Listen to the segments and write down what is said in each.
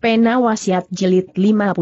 Pena Wasiat Jelit 54.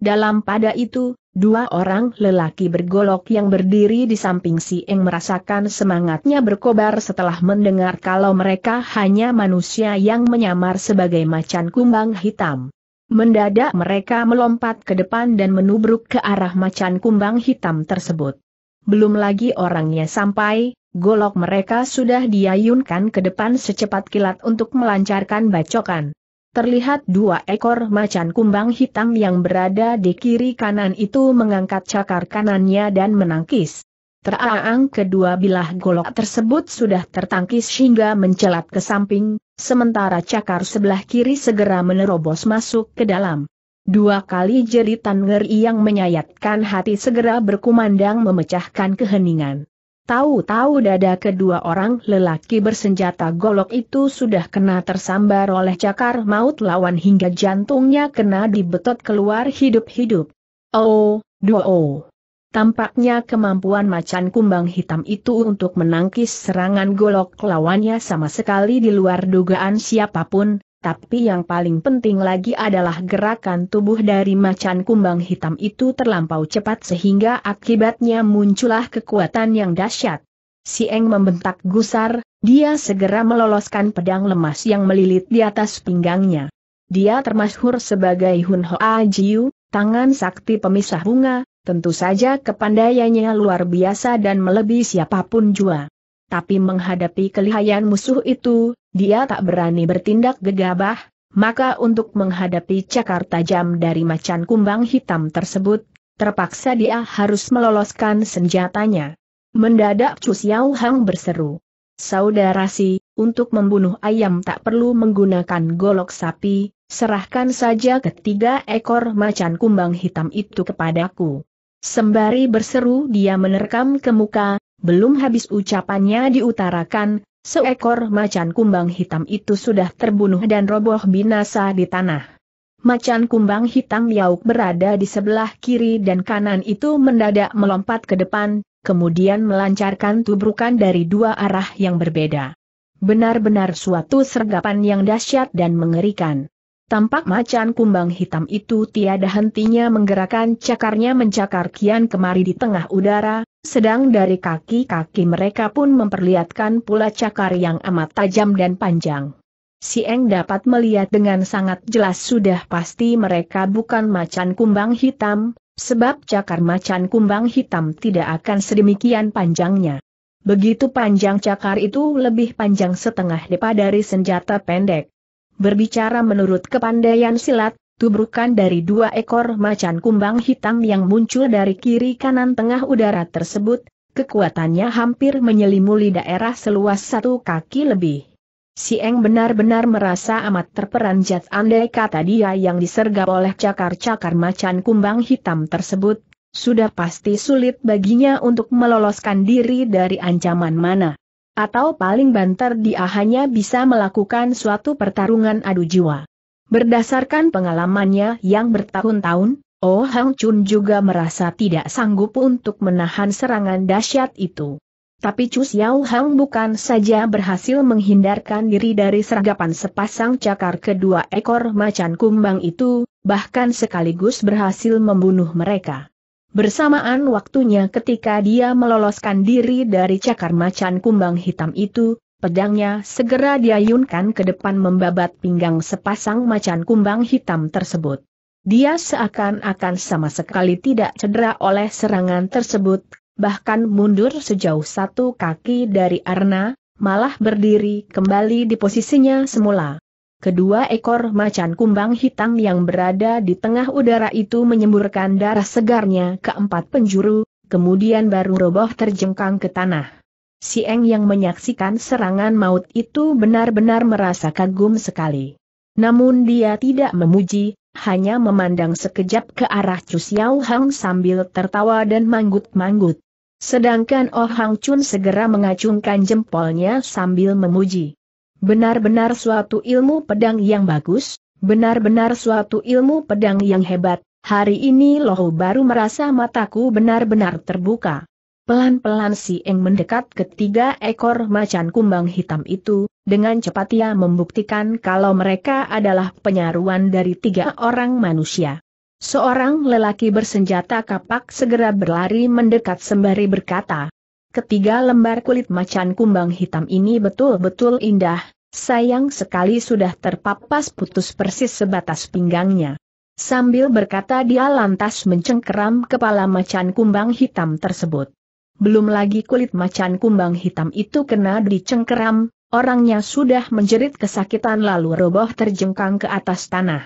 Dalam pada itu, dua orang lelaki bergolok yang berdiri di samping si Eng merasakan semangatnya berkobar setelah mendengar kalau mereka hanya manusia yang menyamar sebagai macan kumbang hitam. Mendadak mereka melompat ke depan dan menubruk ke arah macan kumbang hitam tersebut. Belum lagi orangnya sampai, golok mereka sudah diayunkan ke depan secepat kilat untuk melancarkan bacokan terlihat dua ekor macan kumbang hitam yang berada di kiri kanan itu mengangkat cakar kanannya dan menangkis. Teraang kedua bilah golok tersebut sudah tertangkis hingga mencelat ke samping, sementara cakar sebelah kiri segera menerobos masuk ke dalam. Dua kali jeritan ngeri yang menyayatkan hati segera berkumandang memecahkan keheningan. Tahu-tahu dada kedua orang lelaki bersenjata golok itu sudah kena tersambar oleh cakar maut lawan hingga jantungnya kena dibetot keluar hidup-hidup. Oh, do oh. Tampaknya kemampuan macan kumbang hitam itu untuk menangkis serangan golok lawannya sama sekali di luar dugaan siapapun, tapi yang paling penting lagi adalah gerakan tubuh dari macan kumbang hitam itu terlampau cepat sehingga akibatnya muncullah kekuatan yang dahsyat. Si Eng membentak gusar, dia segera meloloskan pedang lemas yang melilit di atas pinggangnya. Dia termasyhur sebagai Hun Hoa Jiu, tangan sakti pemisah bunga, tentu saja kepandaiannya luar biasa dan melebihi siapapun jua tapi menghadapi kelihayan musuh itu, dia tak berani bertindak gegabah, maka untuk menghadapi cakar tajam dari macan kumbang hitam tersebut, terpaksa dia harus meloloskan senjatanya. Mendadak Chu Xiao Hang berseru. Saudara si, untuk membunuh ayam tak perlu menggunakan golok sapi, serahkan saja ketiga ekor macan kumbang hitam itu kepadaku. Sembari berseru dia menerkam ke muka, belum habis ucapannya diutarakan, seekor macan kumbang hitam itu sudah terbunuh dan roboh binasa di tanah. Macan kumbang hitam yauk berada di sebelah kiri dan kanan itu mendadak melompat ke depan, kemudian melancarkan tubrukan dari dua arah yang berbeda. Benar-benar suatu sergapan yang dahsyat dan mengerikan. Tampak macan kumbang hitam itu tiada hentinya menggerakkan cakarnya mencakar kian kemari di tengah udara, sedang dari kaki-kaki mereka pun memperlihatkan pula cakar yang amat tajam dan panjang. Si Eng dapat melihat dengan sangat jelas sudah pasti mereka bukan macan kumbang hitam, sebab cakar macan kumbang hitam tidak akan sedemikian panjangnya. Begitu panjang cakar itu lebih panjang setengah depa dari senjata pendek. Berbicara menurut kepandaian silat, Tubrukan dari dua ekor macan kumbang hitam yang muncul dari kiri kanan tengah udara tersebut, kekuatannya hampir menyelimuli daerah seluas satu kaki lebih. Si Eng benar-benar merasa amat terperanjat andai kata dia yang disergap oleh cakar-cakar macan kumbang hitam tersebut, sudah pasti sulit baginya untuk meloloskan diri dari ancaman mana. Atau paling banter dia hanya bisa melakukan suatu pertarungan adu jiwa. Berdasarkan pengalamannya yang bertahun-tahun, Oh Hang Chun juga merasa tidak sanggup untuk menahan serangan dahsyat itu. Tapi Chu Xiao Hang bukan saja berhasil menghindarkan diri dari sergapan sepasang cakar kedua ekor macan kumbang itu, bahkan sekaligus berhasil membunuh mereka. Bersamaan waktunya ketika dia meloloskan diri dari cakar macan kumbang hitam itu, Pedangnya segera diayunkan ke depan membabat pinggang sepasang macan kumbang hitam tersebut. Dia seakan-akan sama sekali tidak cedera oleh serangan tersebut, bahkan mundur sejauh satu kaki dari Arna, malah berdiri kembali di posisinya semula. Kedua ekor macan kumbang hitam yang berada di tengah udara itu menyemburkan darah segarnya ke empat penjuru, kemudian baru roboh terjengkang ke tanah. Si Eng yang menyaksikan serangan maut itu benar-benar merasa kagum sekali. Namun dia tidak memuji, hanya memandang sekejap ke arah Chu Xiao Hang sambil tertawa dan manggut-manggut. Sedangkan Oh Hang Chun segera mengacungkan jempolnya sambil memuji. Benar-benar suatu ilmu pedang yang bagus, benar-benar suatu ilmu pedang yang hebat, hari ini loh baru merasa mataku benar-benar terbuka. Pelan-pelan si Eng mendekat ketiga ekor macan kumbang hitam itu, dengan cepat ia membuktikan kalau mereka adalah penyaruan dari tiga orang manusia. Seorang lelaki bersenjata kapak segera berlari mendekat sembari berkata, Ketiga lembar kulit macan kumbang hitam ini betul-betul indah, sayang sekali sudah terpapas putus persis sebatas pinggangnya. Sambil berkata dia lantas mencengkeram kepala macan kumbang hitam tersebut belum lagi kulit macan kumbang hitam itu kena dicengkeram, orangnya sudah menjerit kesakitan lalu roboh terjengkang ke atas tanah.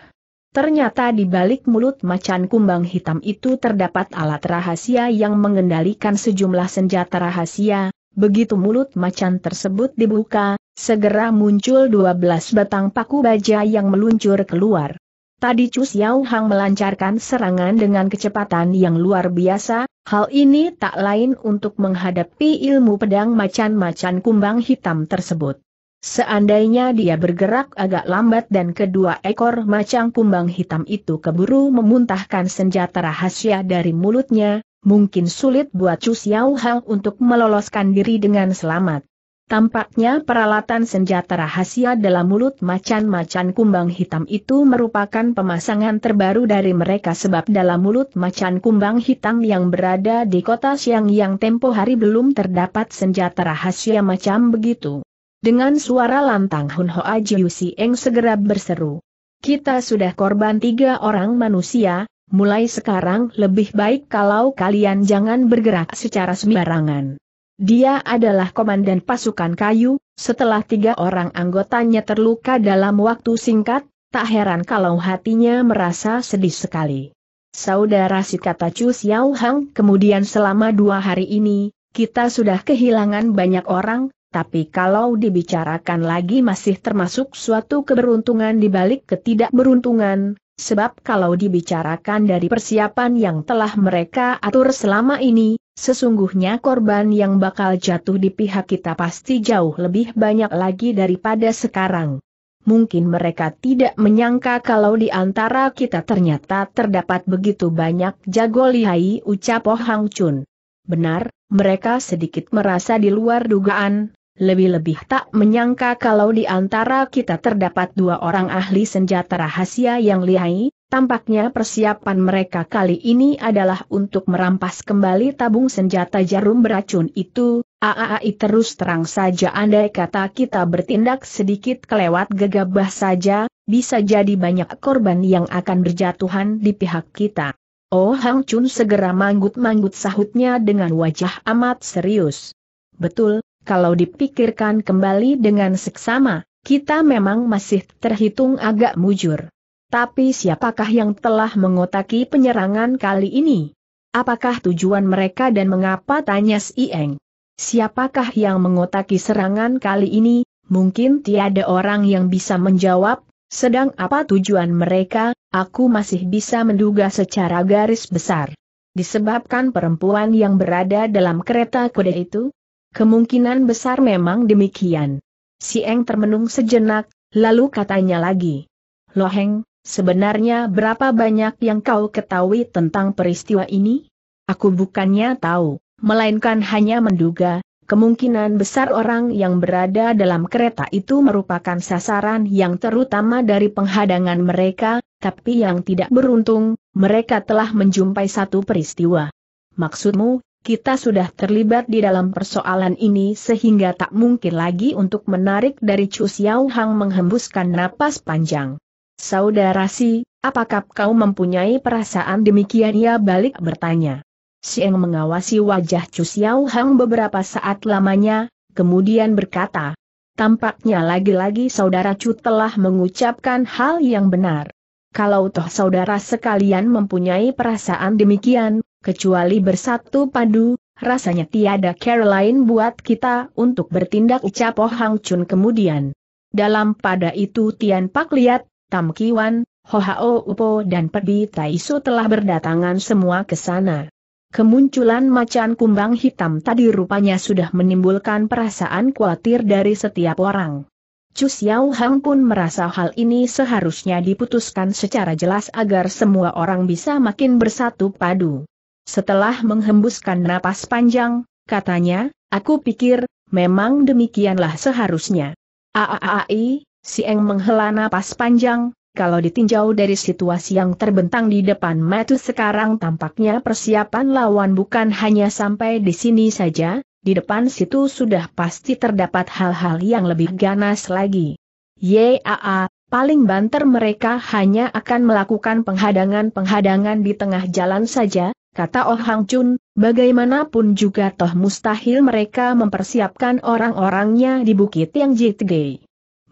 Ternyata di balik mulut macan kumbang hitam itu terdapat alat rahasia yang mengendalikan sejumlah senjata rahasia, begitu mulut macan tersebut dibuka, segera muncul 12 batang paku baja yang meluncur keluar. Tadi Chu Xiao Hang melancarkan serangan dengan kecepatan yang luar biasa, Hal ini tak lain untuk menghadapi ilmu pedang macan-macan kumbang hitam tersebut. Seandainya dia bergerak agak lambat dan kedua ekor macan kumbang hitam itu keburu memuntahkan senjata rahasia dari mulutnya, mungkin sulit buat Chu Xiao untuk meloloskan diri dengan selamat. Tampaknya peralatan senjata rahasia dalam mulut macan-macan kumbang hitam itu merupakan pemasangan terbaru dari mereka sebab dalam mulut macan kumbang hitam yang berada di kota Siang yang tempo hari belum terdapat senjata rahasia macam begitu. Dengan suara lantang Hun Aji Yusi Eng segera berseru. Kita sudah korban tiga orang manusia, mulai sekarang lebih baik kalau kalian jangan bergerak secara sembarangan. Dia adalah komandan pasukan kayu, setelah tiga orang anggotanya terluka dalam waktu singkat, tak heran kalau hatinya merasa sedih sekali. Saudara si kata Chu Xiao Hang kemudian selama dua hari ini, kita sudah kehilangan banyak orang, tapi kalau dibicarakan lagi masih termasuk suatu keberuntungan di balik ketidakberuntungan, sebab kalau dibicarakan dari persiapan yang telah mereka atur selama ini, Sesungguhnya korban yang bakal jatuh di pihak kita pasti jauh lebih banyak lagi daripada sekarang. Mungkin mereka tidak menyangka kalau di antara kita ternyata terdapat begitu banyak jago lihai ucap Oh Hang Chun. Benar, mereka sedikit merasa di luar dugaan, lebih-lebih tak menyangka kalau di antara kita terdapat dua orang ahli senjata rahasia yang lihai, Tampaknya persiapan mereka kali ini adalah untuk merampas kembali tabung senjata jarum beracun itu. AAI terus terang saja andai kata kita bertindak sedikit kelewat gegabah saja, bisa jadi banyak korban yang akan berjatuhan di pihak kita. Oh Hang Chun segera manggut-manggut sahutnya dengan wajah amat serius. Betul, kalau dipikirkan kembali dengan seksama, kita memang masih terhitung agak mujur. Tapi siapakah yang telah mengotaki penyerangan kali ini? Apakah tujuan mereka dan mengapa tanya Si Eng? Siapakah yang mengotaki serangan kali ini? Mungkin tiada orang yang bisa menjawab, sedang apa tujuan mereka, aku masih bisa menduga secara garis besar. Disebabkan perempuan yang berada dalam kereta kuda itu? Kemungkinan besar memang demikian. Si Eng termenung sejenak, lalu katanya lagi. Loheng, Sebenarnya berapa banyak yang kau ketahui tentang peristiwa ini? Aku bukannya tahu, melainkan hanya menduga, kemungkinan besar orang yang berada dalam kereta itu merupakan sasaran yang terutama dari penghadangan mereka, tapi yang tidak beruntung, mereka telah menjumpai satu peristiwa. Maksudmu, kita sudah terlibat di dalam persoalan ini sehingga tak mungkin lagi untuk menarik dari Chu Xiaohang menghembuskan napas panjang. Saudara Si, apakah kau mempunyai perasaan demikian ia balik bertanya. Sieng mengawasi wajah Chu Xiao Hang beberapa saat lamanya, kemudian berkata, Tampaknya lagi-lagi saudara Chu telah mengucapkan hal yang benar. Kalau toh saudara sekalian mempunyai perasaan demikian, kecuali bersatu padu, rasanya tiada care buat kita untuk bertindak ucap Oh Hang Chun kemudian. Dalam pada itu Tian Pak lihat, Tam Kiwan, Hohao Upo dan Pedi Taisu telah berdatangan semua ke sana. Kemunculan macan kumbang hitam tadi rupanya sudah menimbulkan perasaan khawatir dari setiap orang. Chu Xiao Hang pun merasa hal ini seharusnya diputuskan secara jelas agar semua orang bisa makin bersatu padu. Setelah menghembuskan napas panjang, katanya, aku pikir, memang demikianlah seharusnya. Aaai, Sieng menghela napas panjang, kalau ditinjau dari situasi yang terbentang di depan Matu sekarang tampaknya persiapan lawan bukan hanya sampai di sini saja, di depan situ sudah pasti terdapat hal-hal yang lebih ganas lagi. Yaa, paling banter mereka hanya akan melakukan penghadangan-penghadangan di tengah jalan saja, kata Oh Hang Chun, bagaimanapun juga toh mustahil mereka mempersiapkan orang-orangnya di Bukit Yang Jitgei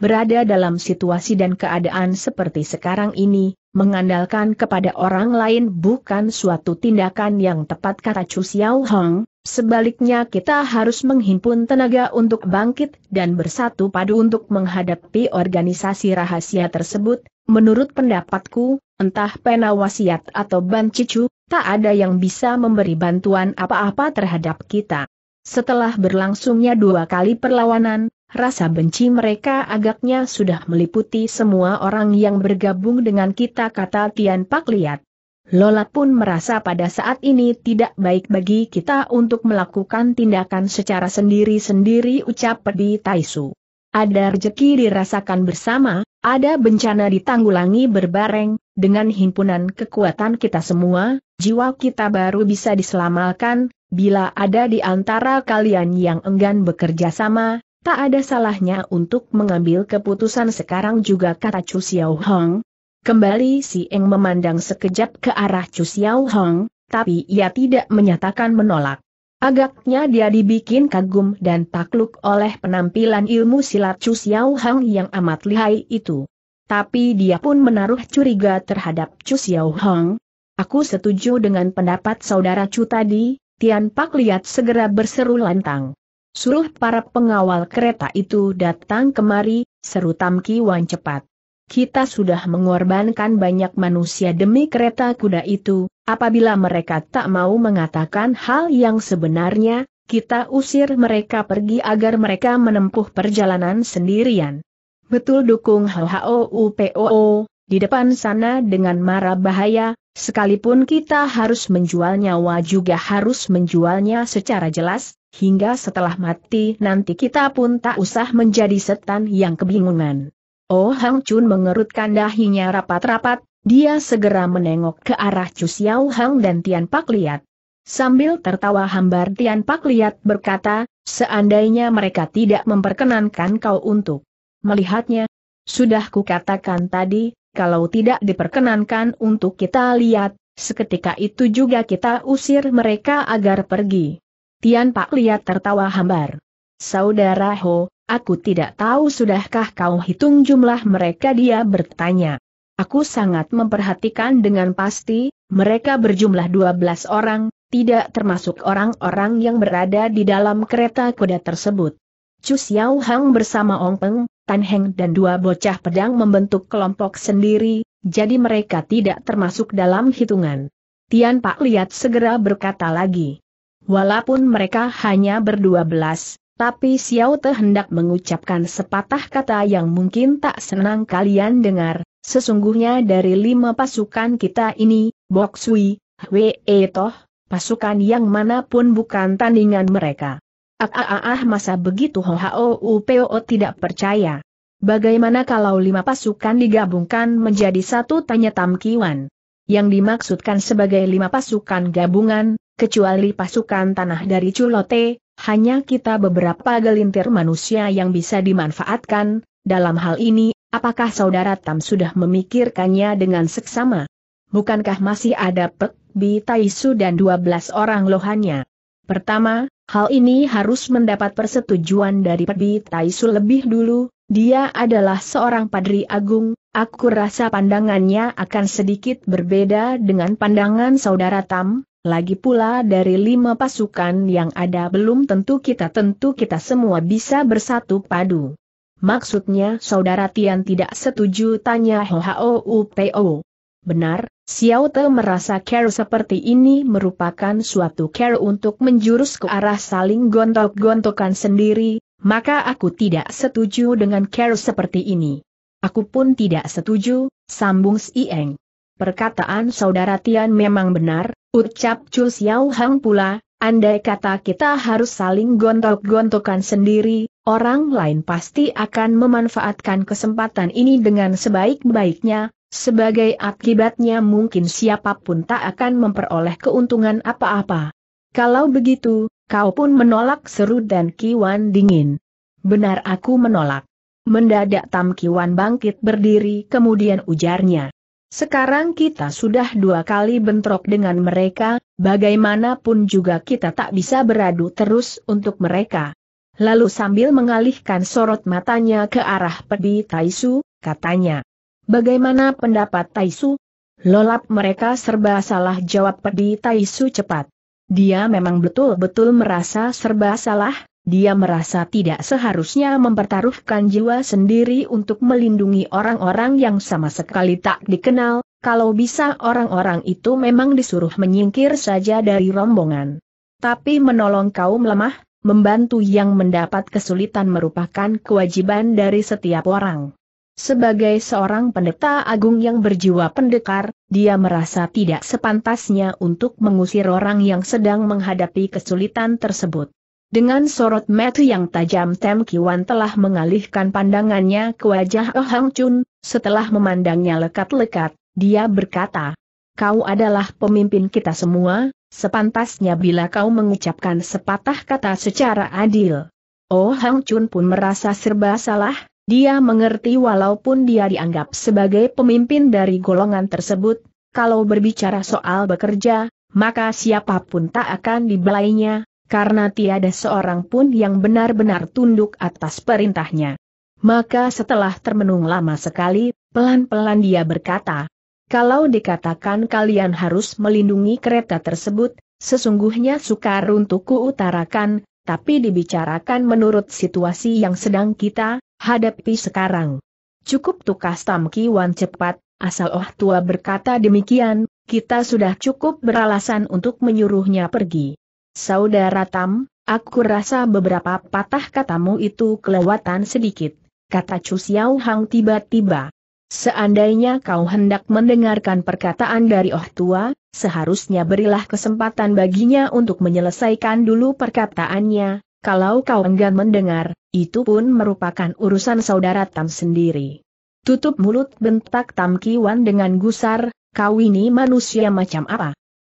berada dalam situasi dan keadaan seperti sekarang ini, mengandalkan kepada orang lain bukan suatu tindakan yang tepat kata Chu Xiao Hong, sebaliknya kita harus menghimpun tenaga untuk bangkit dan bersatu padu untuk menghadapi organisasi rahasia tersebut, menurut pendapatku, entah pena wasiat atau ban cicu, tak ada yang bisa memberi bantuan apa-apa terhadap kita. Setelah berlangsungnya dua kali perlawanan, Rasa benci mereka agaknya sudah meliputi semua orang yang bergabung dengan kita kata Tian Pak Liat. Lola pun merasa pada saat ini tidak baik bagi kita untuk melakukan tindakan secara sendiri-sendiri ucap Pedi Taisu. Ada rejeki dirasakan bersama, ada bencana ditanggulangi berbareng, dengan himpunan kekuatan kita semua, jiwa kita baru bisa diselamalkan, bila ada di antara kalian yang enggan bekerja sama, Tak ada salahnya untuk mengambil keputusan sekarang juga kata Chu Xiao Hong. Kembali si Eng memandang sekejap ke arah Chu Xiao Hong, tapi ia tidak menyatakan menolak. Agaknya dia dibikin kagum dan takluk oleh penampilan ilmu silat Chu Xiao Hong yang amat lihai itu. Tapi dia pun menaruh curiga terhadap Chu Xiao Hong. Aku setuju dengan pendapat saudara Chu tadi, Tian Pak lihat segera berseru lantang. Suruh para pengawal kereta itu datang kemari, seru Tamki Wan cepat. Kita sudah mengorbankan banyak manusia demi kereta kuda itu, apabila mereka tak mau mengatakan hal yang sebenarnya, kita usir mereka pergi agar mereka menempuh perjalanan sendirian. Betul dukung HHOUPOO, di depan sana dengan marah bahaya, sekalipun kita harus menjual nyawa juga harus menjualnya secara jelas, Hingga setelah mati nanti kita pun tak usah menjadi setan yang kebingungan. Oh Hang Chun mengerutkan dahinya rapat-rapat, dia segera menengok ke arah Chu Xiao Hang dan Tian Pak Liat. Sambil tertawa hambar Tian Pak Liat berkata, seandainya mereka tidak memperkenankan kau untuk melihatnya, sudah kukatakan tadi, kalau tidak diperkenankan untuk kita lihat, seketika itu juga kita usir mereka agar pergi. Tian Pak Liat tertawa hambar. Saudara Ho, aku tidak tahu sudahkah kau hitung jumlah mereka dia bertanya. Aku sangat memperhatikan dengan pasti, mereka berjumlah 12 orang, tidak termasuk orang-orang yang berada di dalam kereta kuda tersebut. Chu Xiao Hang bersama Ong Peng, Tan Heng dan dua bocah pedang membentuk kelompok sendiri, jadi mereka tidak termasuk dalam hitungan. Tian Pak Liat segera berkata lagi. Walaupun mereka hanya berdua belas, tapi Xiao Te hendak mengucapkan sepatah kata yang mungkin tak senang kalian dengar, sesungguhnya dari lima pasukan kita ini, Bok Sui, Hwe E Toh, pasukan yang manapun bukan tandingan mereka. Ah, ah, ah, ah masa begitu Ho oh, Upeo Upo tidak percaya. Bagaimana kalau lima pasukan digabungkan menjadi satu tanya Tam Kiwan? Yang dimaksudkan sebagai lima pasukan gabungan, Kecuali pasukan tanah dari Culote, hanya kita beberapa gelintir manusia yang bisa dimanfaatkan, dalam hal ini, apakah saudara Tam sudah memikirkannya dengan seksama? Bukankah masih ada Pek, Bi Taisu dan 12 orang lohannya? Pertama, hal ini harus mendapat persetujuan dari Bi Taisu lebih dulu, dia adalah seorang padri agung, aku rasa pandangannya akan sedikit berbeda dengan pandangan saudara Tam, lagi pula dari lima pasukan yang ada belum tentu kita tentu kita semua bisa bersatu padu. Maksudnya saudara Tian tidak setuju tanya HHOUPO. Benar, Xiao Te merasa care seperti ini merupakan suatu care untuk menjurus ke arah saling gontok-gontokan sendiri, maka aku tidak setuju dengan care seperti ini. Aku pun tidak setuju, sambung Si Eng. Perkataan saudara Tian memang benar, Ucap Chu Xiao Hang pula, andai kata kita harus saling gontok-gontokan sendiri, orang lain pasti akan memanfaatkan kesempatan ini dengan sebaik-baiknya, sebagai akibatnya mungkin siapapun tak akan memperoleh keuntungan apa-apa. Kalau begitu, kau pun menolak seru dan Kiwan dingin. Benar aku menolak. Mendadak Tam Kiwan bangkit berdiri kemudian ujarnya. Sekarang kita sudah dua kali bentrok dengan mereka, bagaimanapun juga kita tak bisa beradu terus untuk mereka. Lalu sambil mengalihkan sorot matanya ke arah pedi Taisu, katanya. Bagaimana pendapat Taisu? Lolap mereka serba salah jawab pedi Taisu cepat. Dia memang betul-betul merasa serba salah, dia merasa tidak seharusnya mempertaruhkan jiwa sendiri untuk melindungi orang-orang yang sama sekali tak dikenal, kalau bisa orang-orang itu memang disuruh menyingkir saja dari rombongan. Tapi menolong kaum lemah, membantu yang mendapat kesulitan merupakan kewajiban dari setiap orang. Sebagai seorang pendeta agung yang berjiwa pendekar, dia merasa tidak sepantasnya untuk mengusir orang yang sedang menghadapi kesulitan tersebut. Dengan sorot mata yang tajam Tem Kiwan telah mengalihkan pandangannya ke wajah Oh Hang Chun, setelah memandangnya lekat-lekat, dia berkata, Kau adalah pemimpin kita semua, sepantasnya bila kau mengucapkan sepatah kata secara adil. Oh Hang Chun pun merasa serba salah, dia mengerti walaupun dia dianggap sebagai pemimpin dari golongan tersebut, kalau berbicara soal bekerja, maka siapapun tak akan dibelainya, karena tiada seorang pun yang benar-benar tunduk atas perintahnya. Maka setelah termenung lama sekali, pelan-pelan dia berkata, kalau dikatakan kalian harus melindungi kereta tersebut, sesungguhnya sukar untuk kuutarakan, tapi dibicarakan menurut situasi yang sedang kita hadapi sekarang. Cukup tukas tamki wan cepat, asal Oh Tua berkata demikian, kita sudah cukup beralasan untuk menyuruhnya pergi. Saudara Tam, aku rasa beberapa patah katamu itu kelewatan sedikit, kata Chu Xiao Hang tiba-tiba. Seandainya kau hendak mendengarkan perkataan dari Oh Tua, seharusnya berilah kesempatan baginya untuk menyelesaikan dulu perkataannya, kalau kau enggan mendengar, itu pun merupakan urusan saudara Tam sendiri. Tutup mulut bentak Tam Kiwan dengan gusar, kau ini manusia macam apa?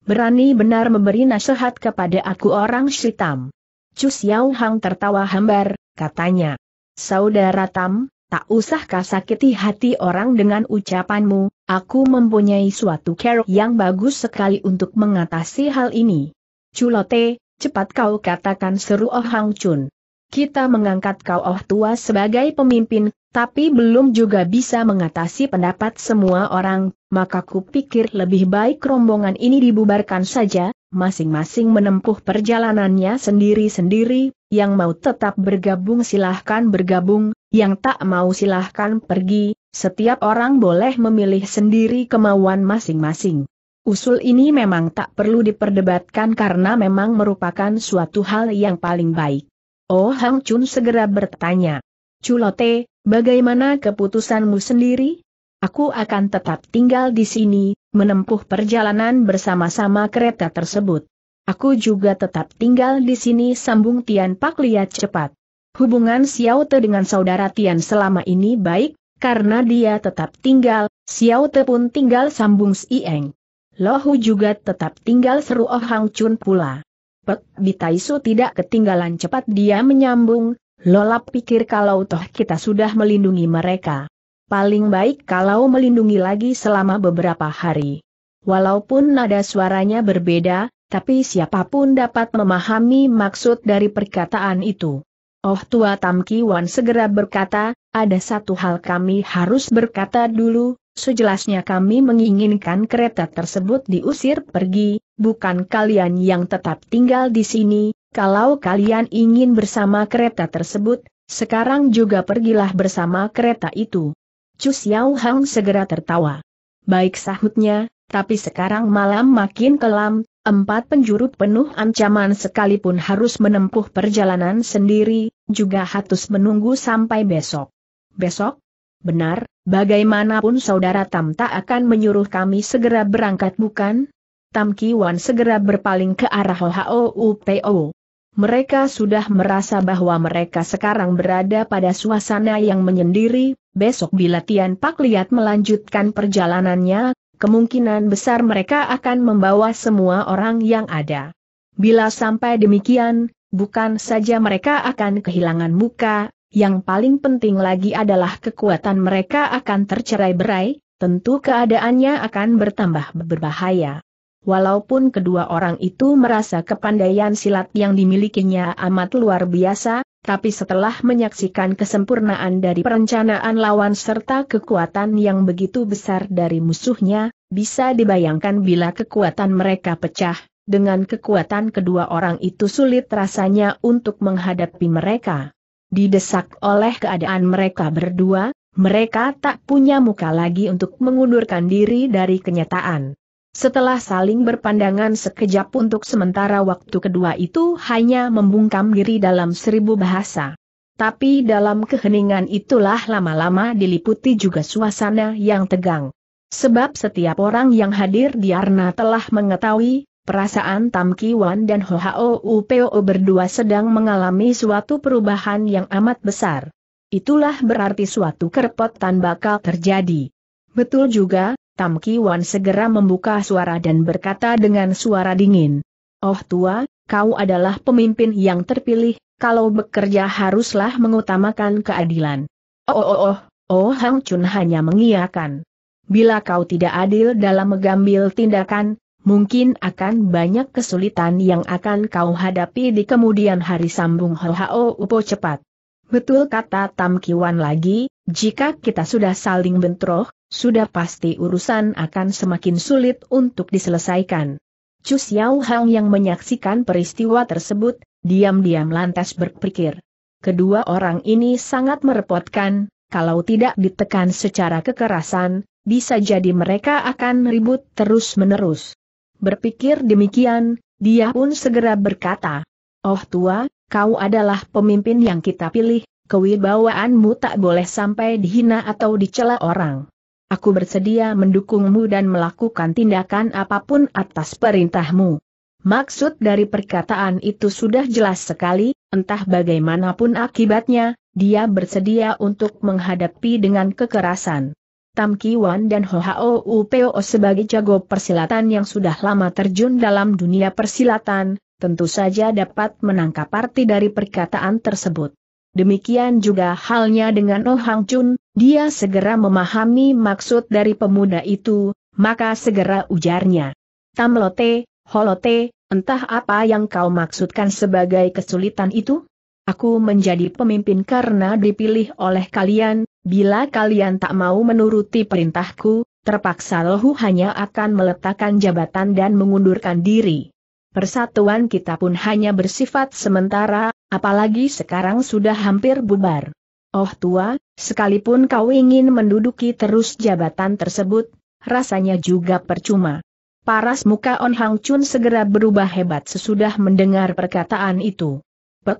berani benar memberi nasihat kepada aku orang Syitam. Chu Xiao Hang tertawa hambar, katanya. Saudara Tam, tak usahkah sakiti hati orang dengan ucapanmu, aku mempunyai suatu cara yang bagus sekali untuk mengatasi hal ini. Culote, cepat kau katakan seru Oh Hang Chun. Kita mengangkat kau Oh Tua sebagai pemimpin, tapi belum juga bisa mengatasi pendapat semua orang, maka kupikir lebih baik rombongan ini dibubarkan saja, masing-masing menempuh perjalanannya sendiri-sendiri, yang mau tetap bergabung silahkan bergabung, yang tak mau silahkan pergi, setiap orang boleh memilih sendiri kemauan masing-masing. Usul ini memang tak perlu diperdebatkan karena memang merupakan suatu hal yang paling baik. Oh Hang Chun segera bertanya. Culote, bagaimana keputusanmu sendiri? Aku akan tetap tinggal di sini, menempuh perjalanan bersama-sama kereta tersebut. Aku juga tetap tinggal di sini sambung Tian Pak lihat cepat. Hubungan Xiao Te dengan saudara Tian selama ini baik, karena dia tetap tinggal, Xiao Te pun tinggal sambung Si Eng. Lohu juga tetap tinggal seru Oh Hang Chun pula. Pek Bitaisu tidak ketinggalan cepat dia menyambung, Lola pikir kalau toh kita sudah melindungi mereka. Paling baik kalau melindungi lagi selama beberapa hari. Walaupun nada suaranya berbeda, tapi siapapun dapat memahami maksud dari perkataan itu. Oh tua Tam Wan segera berkata, ada satu hal kami harus berkata dulu, sejelasnya kami menginginkan kereta tersebut diusir pergi, bukan kalian yang tetap tinggal di sini, kalau kalian ingin bersama kereta tersebut, sekarang juga pergilah bersama kereta itu. Chu Xiao Hang segera tertawa. Baik sahutnya, tapi sekarang malam makin kelam, empat penjuru penuh ancaman sekalipun harus menempuh perjalanan sendiri, juga harus menunggu sampai besok. Besok? Benar, bagaimanapun saudara Tam tak akan menyuruh kami segera berangkat bukan? Tam Wan segera berpaling ke arah HOUPO. Mereka sudah merasa bahwa mereka sekarang berada pada suasana yang menyendiri, besok bila Tian Pak Liat melanjutkan perjalanannya, kemungkinan besar mereka akan membawa semua orang yang ada. Bila sampai demikian, bukan saja mereka akan kehilangan muka, yang paling penting lagi adalah kekuatan mereka akan tercerai berai, tentu keadaannya akan bertambah berbahaya. Walaupun kedua orang itu merasa kepandaian silat yang dimilikinya amat luar biasa, tapi setelah menyaksikan kesempurnaan dari perencanaan lawan serta kekuatan yang begitu besar dari musuhnya, bisa dibayangkan bila kekuatan mereka pecah, dengan kekuatan kedua orang itu sulit rasanya untuk menghadapi mereka. Didesak oleh keadaan mereka berdua, mereka tak punya muka lagi untuk mengundurkan diri dari kenyataan. Setelah saling berpandangan sekejap untuk sementara waktu kedua itu hanya membungkam diri dalam seribu bahasa. Tapi dalam keheningan itulah lama-lama diliputi juga suasana yang tegang. Sebab setiap orang yang hadir di Arna telah mengetahui, perasaan Tam Kiwan dan Ho Hao Upeo berdua sedang mengalami suatu perubahan yang amat besar. Itulah berarti suatu kerepotan bakal terjadi. Betul juga, Tam Kiwan segera membuka suara dan berkata dengan suara dingin. Oh tua, kau adalah pemimpin yang terpilih, kalau bekerja haruslah mengutamakan keadilan. Oh oh oh, oh, Hang Chun hanya mengiyakan. Bila kau tidak adil dalam mengambil tindakan, mungkin akan banyak kesulitan yang akan kau hadapi di kemudian hari sambung Ho ho, Upo cepat. Betul kata Tam Kiwan lagi, jika kita sudah saling bentroh, sudah pasti urusan akan semakin sulit untuk diselesaikan. Chu Xiao Hang yang menyaksikan peristiwa tersebut, diam-diam lantas berpikir. Kedua orang ini sangat merepotkan, kalau tidak ditekan secara kekerasan, bisa jadi mereka akan ribut terus-menerus. Berpikir demikian, dia pun segera berkata, Oh tua, kau adalah pemimpin yang kita pilih, kewibawaanmu tak boleh sampai dihina atau dicela orang. Aku bersedia mendukungmu dan melakukan tindakan apapun atas perintahmu. Maksud dari perkataan itu sudah jelas sekali, entah bagaimanapun akibatnya, dia bersedia untuk menghadapi dengan kekerasan. Tam Kiwan dan Ho Hao Upeo sebagai jago persilatan yang sudah lama terjun dalam dunia persilatan, tentu saja dapat menangkap arti dari perkataan tersebut. Demikian juga halnya dengan Oh Hang Chun, dia segera memahami maksud dari pemuda itu, maka segera ujarnya. Tamlote, Holote, entah apa yang kau maksudkan sebagai kesulitan itu? Aku menjadi pemimpin karena dipilih oleh kalian, bila kalian tak mau menuruti perintahku, terpaksa Lohu hanya akan meletakkan jabatan dan mengundurkan diri. Persatuan kita pun hanya bersifat sementara, Apalagi sekarang sudah hampir bubar. Oh tua, sekalipun kau ingin menduduki terus jabatan tersebut, rasanya juga percuma. Paras muka On Hang Chun segera berubah hebat sesudah mendengar perkataan itu. Pek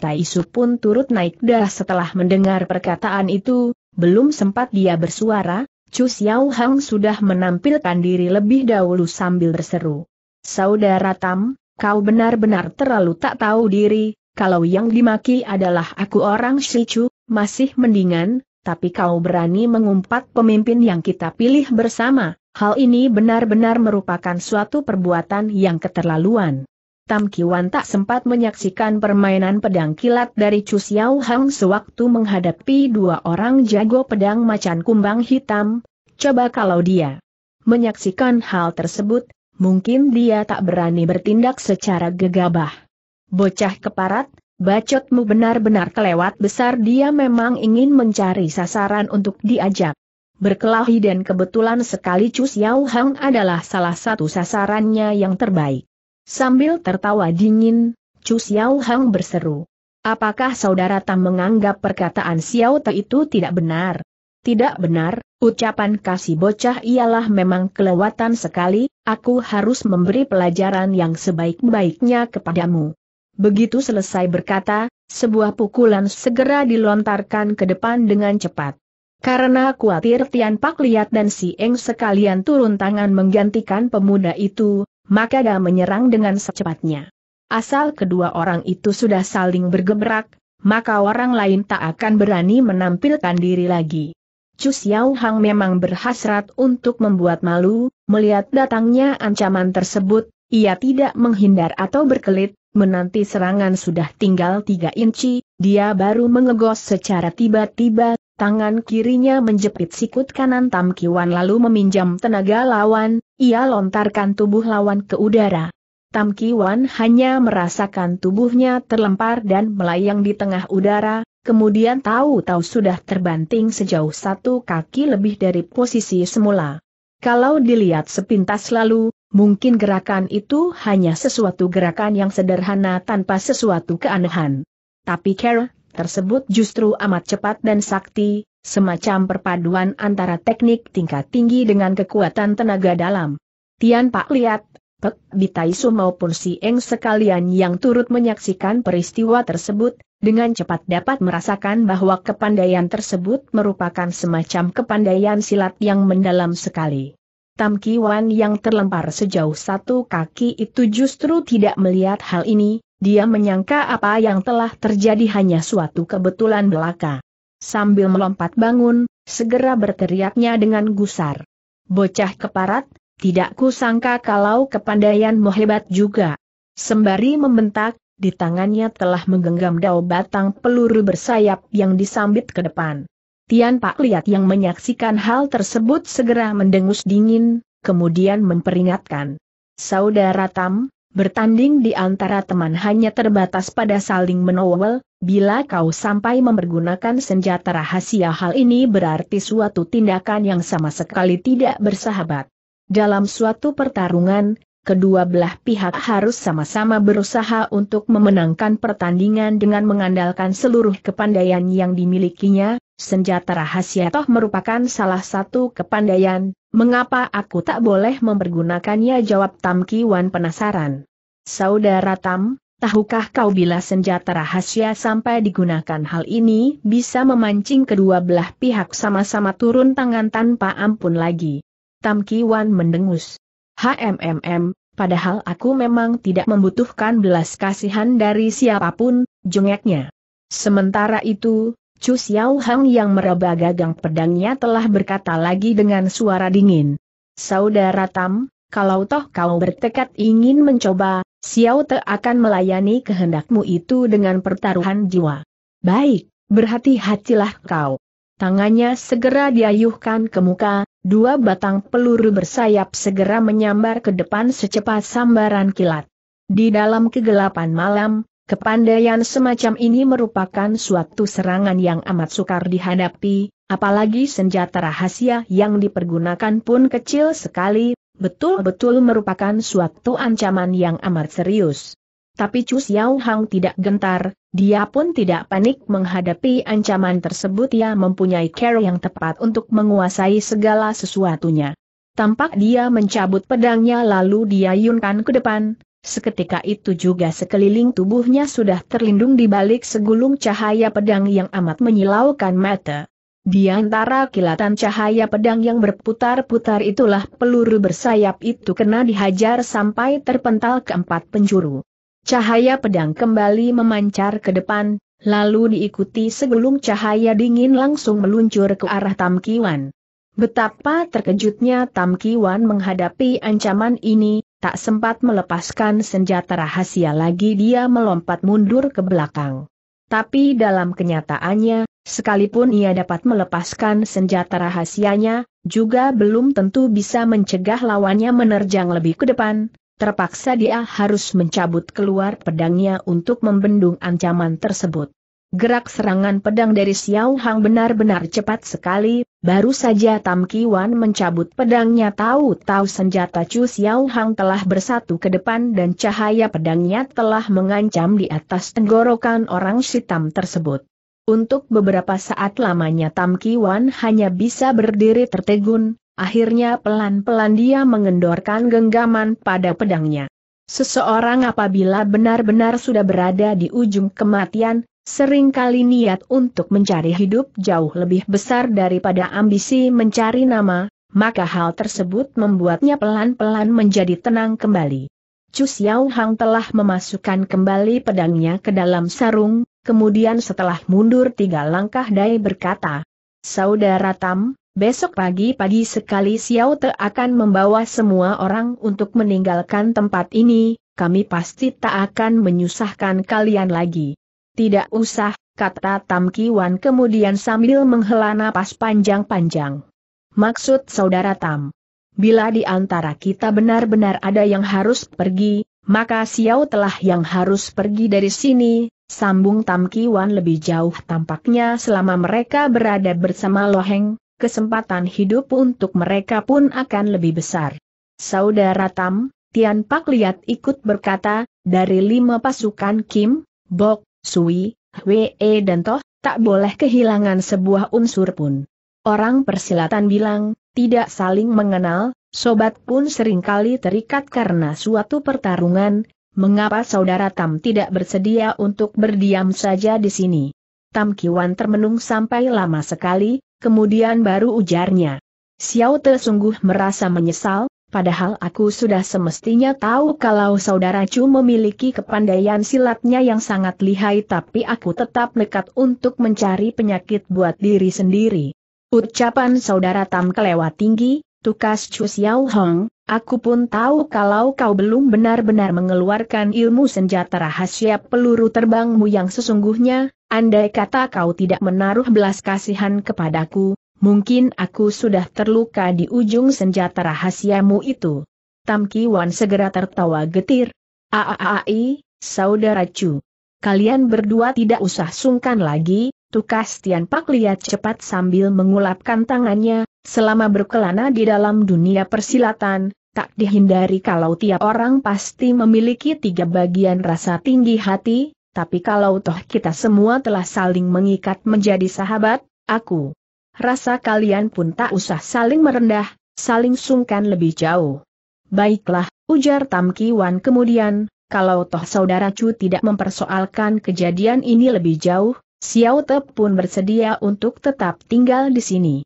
Tai Su pun turut naik darah setelah mendengar perkataan itu, belum sempat dia bersuara, Chu Xiao Hang sudah menampilkan diri lebih dahulu sambil berseru. Saudara Tam, kau benar-benar terlalu tak tahu diri, kalau yang dimaki adalah aku orang Shichu, masih mendingan, tapi kau berani mengumpat pemimpin yang kita pilih bersama, hal ini benar-benar merupakan suatu perbuatan yang keterlaluan. Tam Kiwan tak sempat menyaksikan permainan pedang kilat dari Chu Xiao Hang sewaktu menghadapi dua orang jago pedang macan kumbang hitam, coba kalau dia menyaksikan hal tersebut, mungkin dia tak berani bertindak secara gegabah. Bocah keparat, bacotmu benar-benar kelewat besar dia memang ingin mencari sasaran untuk diajak. Berkelahi dan kebetulan sekali Cus Yau Hang adalah salah satu sasarannya yang terbaik. Sambil tertawa dingin, Cus Yau Hang berseru. Apakah saudara tak menganggap perkataan Xiao Te itu tidak benar? Tidak benar, ucapan kasih bocah ialah memang kelewatan sekali, aku harus memberi pelajaran yang sebaik-baiknya kepadamu. Begitu selesai berkata, sebuah pukulan segera dilontarkan ke depan dengan cepat. Karena khawatir Tian Pak Liat dan Si Eng sekalian turun tangan menggantikan pemuda itu, maka dia menyerang dengan secepatnya. Asal kedua orang itu sudah saling bergebrak, maka orang lain tak akan berani menampilkan diri lagi. Chu Xiao Hang memang berhasrat untuk membuat malu, melihat datangnya ancaman tersebut, ia tidak menghindar atau berkelit, menanti serangan sudah tinggal tiga inci, dia baru mengegos secara tiba-tiba, tangan kirinya menjepit sikut kanan Tam Kiwan lalu meminjam tenaga lawan, ia lontarkan tubuh lawan ke udara. Tam Kiwan hanya merasakan tubuhnya terlempar dan melayang di tengah udara, kemudian tahu-tahu sudah terbanting sejauh satu kaki lebih dari posisi semula. Kalau dilihat sepintas lalu, Mungkin gerakan itu hanya sesuatu gerakan yang sederhana tanpa sesuatu keanehan. Tapi care tersebut justru amat cepat dan sakti, semacam perpaduan antara teknik tingkat tinggi dengan kekuatan tenaga dalam. Tian Pak lihat, Pek Bitaisu maupun Si Eng sekalian yang turut menyaksikan peristiwa tersebut, dengan cepat dapat merasakan bahwa kepandaian tersebut merupakan semacam kepandaian silat yang mendalam sekali. Tam Kiwan yang terlempar sejauh satu kaki itu justru tidak melihat hal ini, dia menyangka apa yang telah terjadi hanya suatu kebetulan belaka. Sambil melompat bangun, segera berteriaknya dengan gusar. Bocah keparat, tidak kusangka kalau kepandaianmu hebat juga. Sembari membentak, di tangannya telah menggenggam dao batang peluru bersayap yang disambit ke depan. Tian Pak Liat yang menyaksikan hal tersebut segera mendengus dingin, kemudian memperingatkan. Saudara Tam, bertanding di antara teman hanya terbatas pada saling menowel, bila kau sampai mempergunakan senjata rahasia hal ini berarti suatu tindakan yang sama sekali tidak bersahabat. Dalam suatu pertarungan, kedua belah pihak harus sama-sama berusaha untuk memenangkan pertandingan dengan mengandalkan seluruh kepandaian yang dimilikinya, Senjata rahasia toh merupakan salah satu kepandaian, mengapa aku tak boleh mempergunakannya jawab Tam Kiwan penasaran. Saudara Tam, tahukah kau bila senjata rahasia sampai digunakan hal ini bisa memancing kedua belah pihak sama-sama turun tangan tanpa ampun lagi? Tam Kiwan mendengus. HMMM, padahal aku memang tidak membutuhkan belas kasihan dari siapapun, jengeknya. Sementara itu, Chu Xiao Hang yang meraba gagang pedangnya telah berkata lagi dengan suara dingin. Saudara Tam, kalau toh kau bertekad ingin mencoba, Xiao Te akan melayani kehendakmu itu dengan pertaruhan jiwa. Baik, berhati-hatilah kau. Tangannya segera diayuhkan ke muka, dua batang peluru bersayap segera menyambar ke depan secepat sambaran kilat. Di dalam kegelapan malam, Kepandaian semacam ini merupakan suatu serangan yang amat sukar dihadapi, apalagi senjata rahasia yang dipergunakan pun kecil sekali, betul-betul merupakan suatu ancaman yang amat serius. Tapi Chu Xiao Hang tidak gentar, dia pun tidak panik menghadapi ancaman tersebut ia mempunyai care yang tepat untuk menguasai segala sesuatunya. Tampak dia mencabut pedangnya lalu dia ke depan, Seketika itu juga sekeliling tubuhnya sudah terlindung di balik segulung cahaya pedang yang amat menyilaukan mata. Di antara kilatan cahaya pedang yang berputar-putar itulah peluru bersayap itu kena dihajar sampai terpental ke empat penjuru. Cahaya pedang kembali memancar ke depan, lalu diikuti segulung cahaya dingin langsung meluncur ke arah Tam Kiwan. Betapa terkejutnya Tam Kiwan menghadapi ancaman ini, Tak sempat melepaskan senjata rahasia lagi dia melompat mundur ke belakang. Tapi dalam kenyataannya, sekalipun ia dapat melepaskan senjata rahasianya, juga belum tentu bisa mencegah lawannya menerjang lebih ke depan, terpaksa dia harus mencabut keluar pedangnya untuk membendung ancaman tersebut. Gerak serangan pedang dari Xiao Hang benar-benar cepat sekali, baru saja Tam Kiwan mencabut pedangnya tahu-tahu senjata Chu Xiao Hang telah bersatu ke depan dan cahaya pedangnya telah mengancam di atas tenggorokan orang hitam tersebut. Untuk beberapa saat lamanya Tam Kiwan hanya bisa berdiri tertegun, akhirnya pelan-pelan dia mengendorkan genggaman pada pedangnya. Seseorang apabila benar-benar sudah berada di ujung kematian, Seringkali niat untuk mencari hidup jauh lebih besar daripada ambisi mencari nama, maka hal tersebut membuatnya pelan-pelan menjadi tenang kembali. Chu Xiao Hang telah memasukkan kembali pedangnya ke dalam sarung, kemudian setelah mundur tiga langkah Dai berkata, Saudara Tam, besok pagi-pagi sekali Xiao Te akan membawa semua orang untuk meninggalkan tempat ini, kami pasti tak akan menyusahkan kalian lagi. Tidak usah, kata Tam Kiwan kemudian sambil menghela napas panjang-panjang. Maksud saudara Tam. Bila di antara kita benar-benar ada yang harus pergi, maka Xiao telah yang harus pergi dari sini, sambung Tam Kiwan lebih jauh tampaknya selama mereka berada bersama Loheng, kesempatan hidup untuk mereka pun akan lebih besar. Saudara Tam, Tian Pak Liat ikut berkata, dari lima pasukan Kim, Bok, Sui, Hwee dan Toh, tak boleh kehilangan sebuah unsur pun. Orang persilatan bilang, tidak saling mengenal, sobat pun seringkali terikat karena suatu pertarungan, mengapa saudara Tam tidak bersedia untuk berdiam saja di sini? Tam Kiwan termenung sampai lama sekali, kemudian baru ujarnya. Xiao Te sungguh merasa menyesal, padahal aku sudah semestinya tahu kalau saudara Chu memiliki kepandaian silatnya yang sangat lihai tapi aku tetap nekat untuk mencari penyakit buat diri sendiri. Ucapan saudara Tam kelewat tinggi, tukas Chu Xiao Hong, aku pun tahu kalau kau belum benar-benar mengeluarkan ilmu senjata rahasia peluru terbangmu yang sesungguhnya, andai kata kau tidak menaruh belas kasihan kepadaku, mungkin aku sudah terluka di ujung senjata rahasiamu itu. Tam Wan segera tertawa getir. Aaai, saudara Chu. Kalian berdua tidak usah sungkan lagi, tukas Tian Pak lihat cepat sambil mengulapkan tangannya, selama berkelana di dalam dunia persilatan, tak dihindari kalau tiap orang pasti memiliki tiga bagian rasa tinggi hati, tapi kalau toh kita semua telah saling mengikat menjadi sahabat, aku rasa kalian pun tak usah saling merendah, saling sungkan lebih jauh. Baiklah, ujar Tam Kiwan kemudian, kalau toh saudara Chu tidak mempersoalkan kejadian ini lebih jauh, Xiao Te pun bersedia untuk tetap tinggal di sini.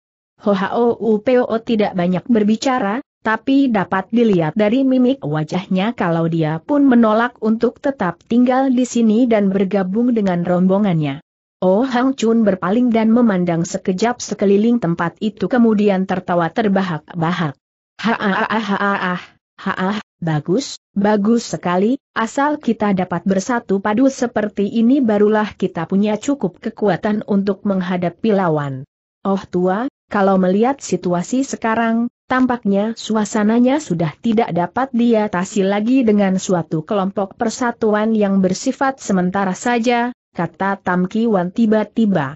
Ho -o -o tidak banyak berbicara, tapi dapat dilihat dari mimik wajahnya kalau dia pun menolak untuk tetap tinggal di sini dan bergabung dengan rombongannya. Oh Hang Chun berpaling dan memandang sekejap sekeliling tempat itu kemudian tertawa terbahak-bahak. Haaahaahaah, haah, bagus, bagus sekali, asal kita dapat bersatu padu seperti ini barulah kita punya cukup kekuatan untuk menghadapi lawan. Oh tua, kalau melihat situasi sekarang, tampaknya suasananya sudah tidak dapat diatasi lagi dengan suatu kelompok persatuan yang bersifat sementara saja, kata Tam Kiwan tiba-tiba.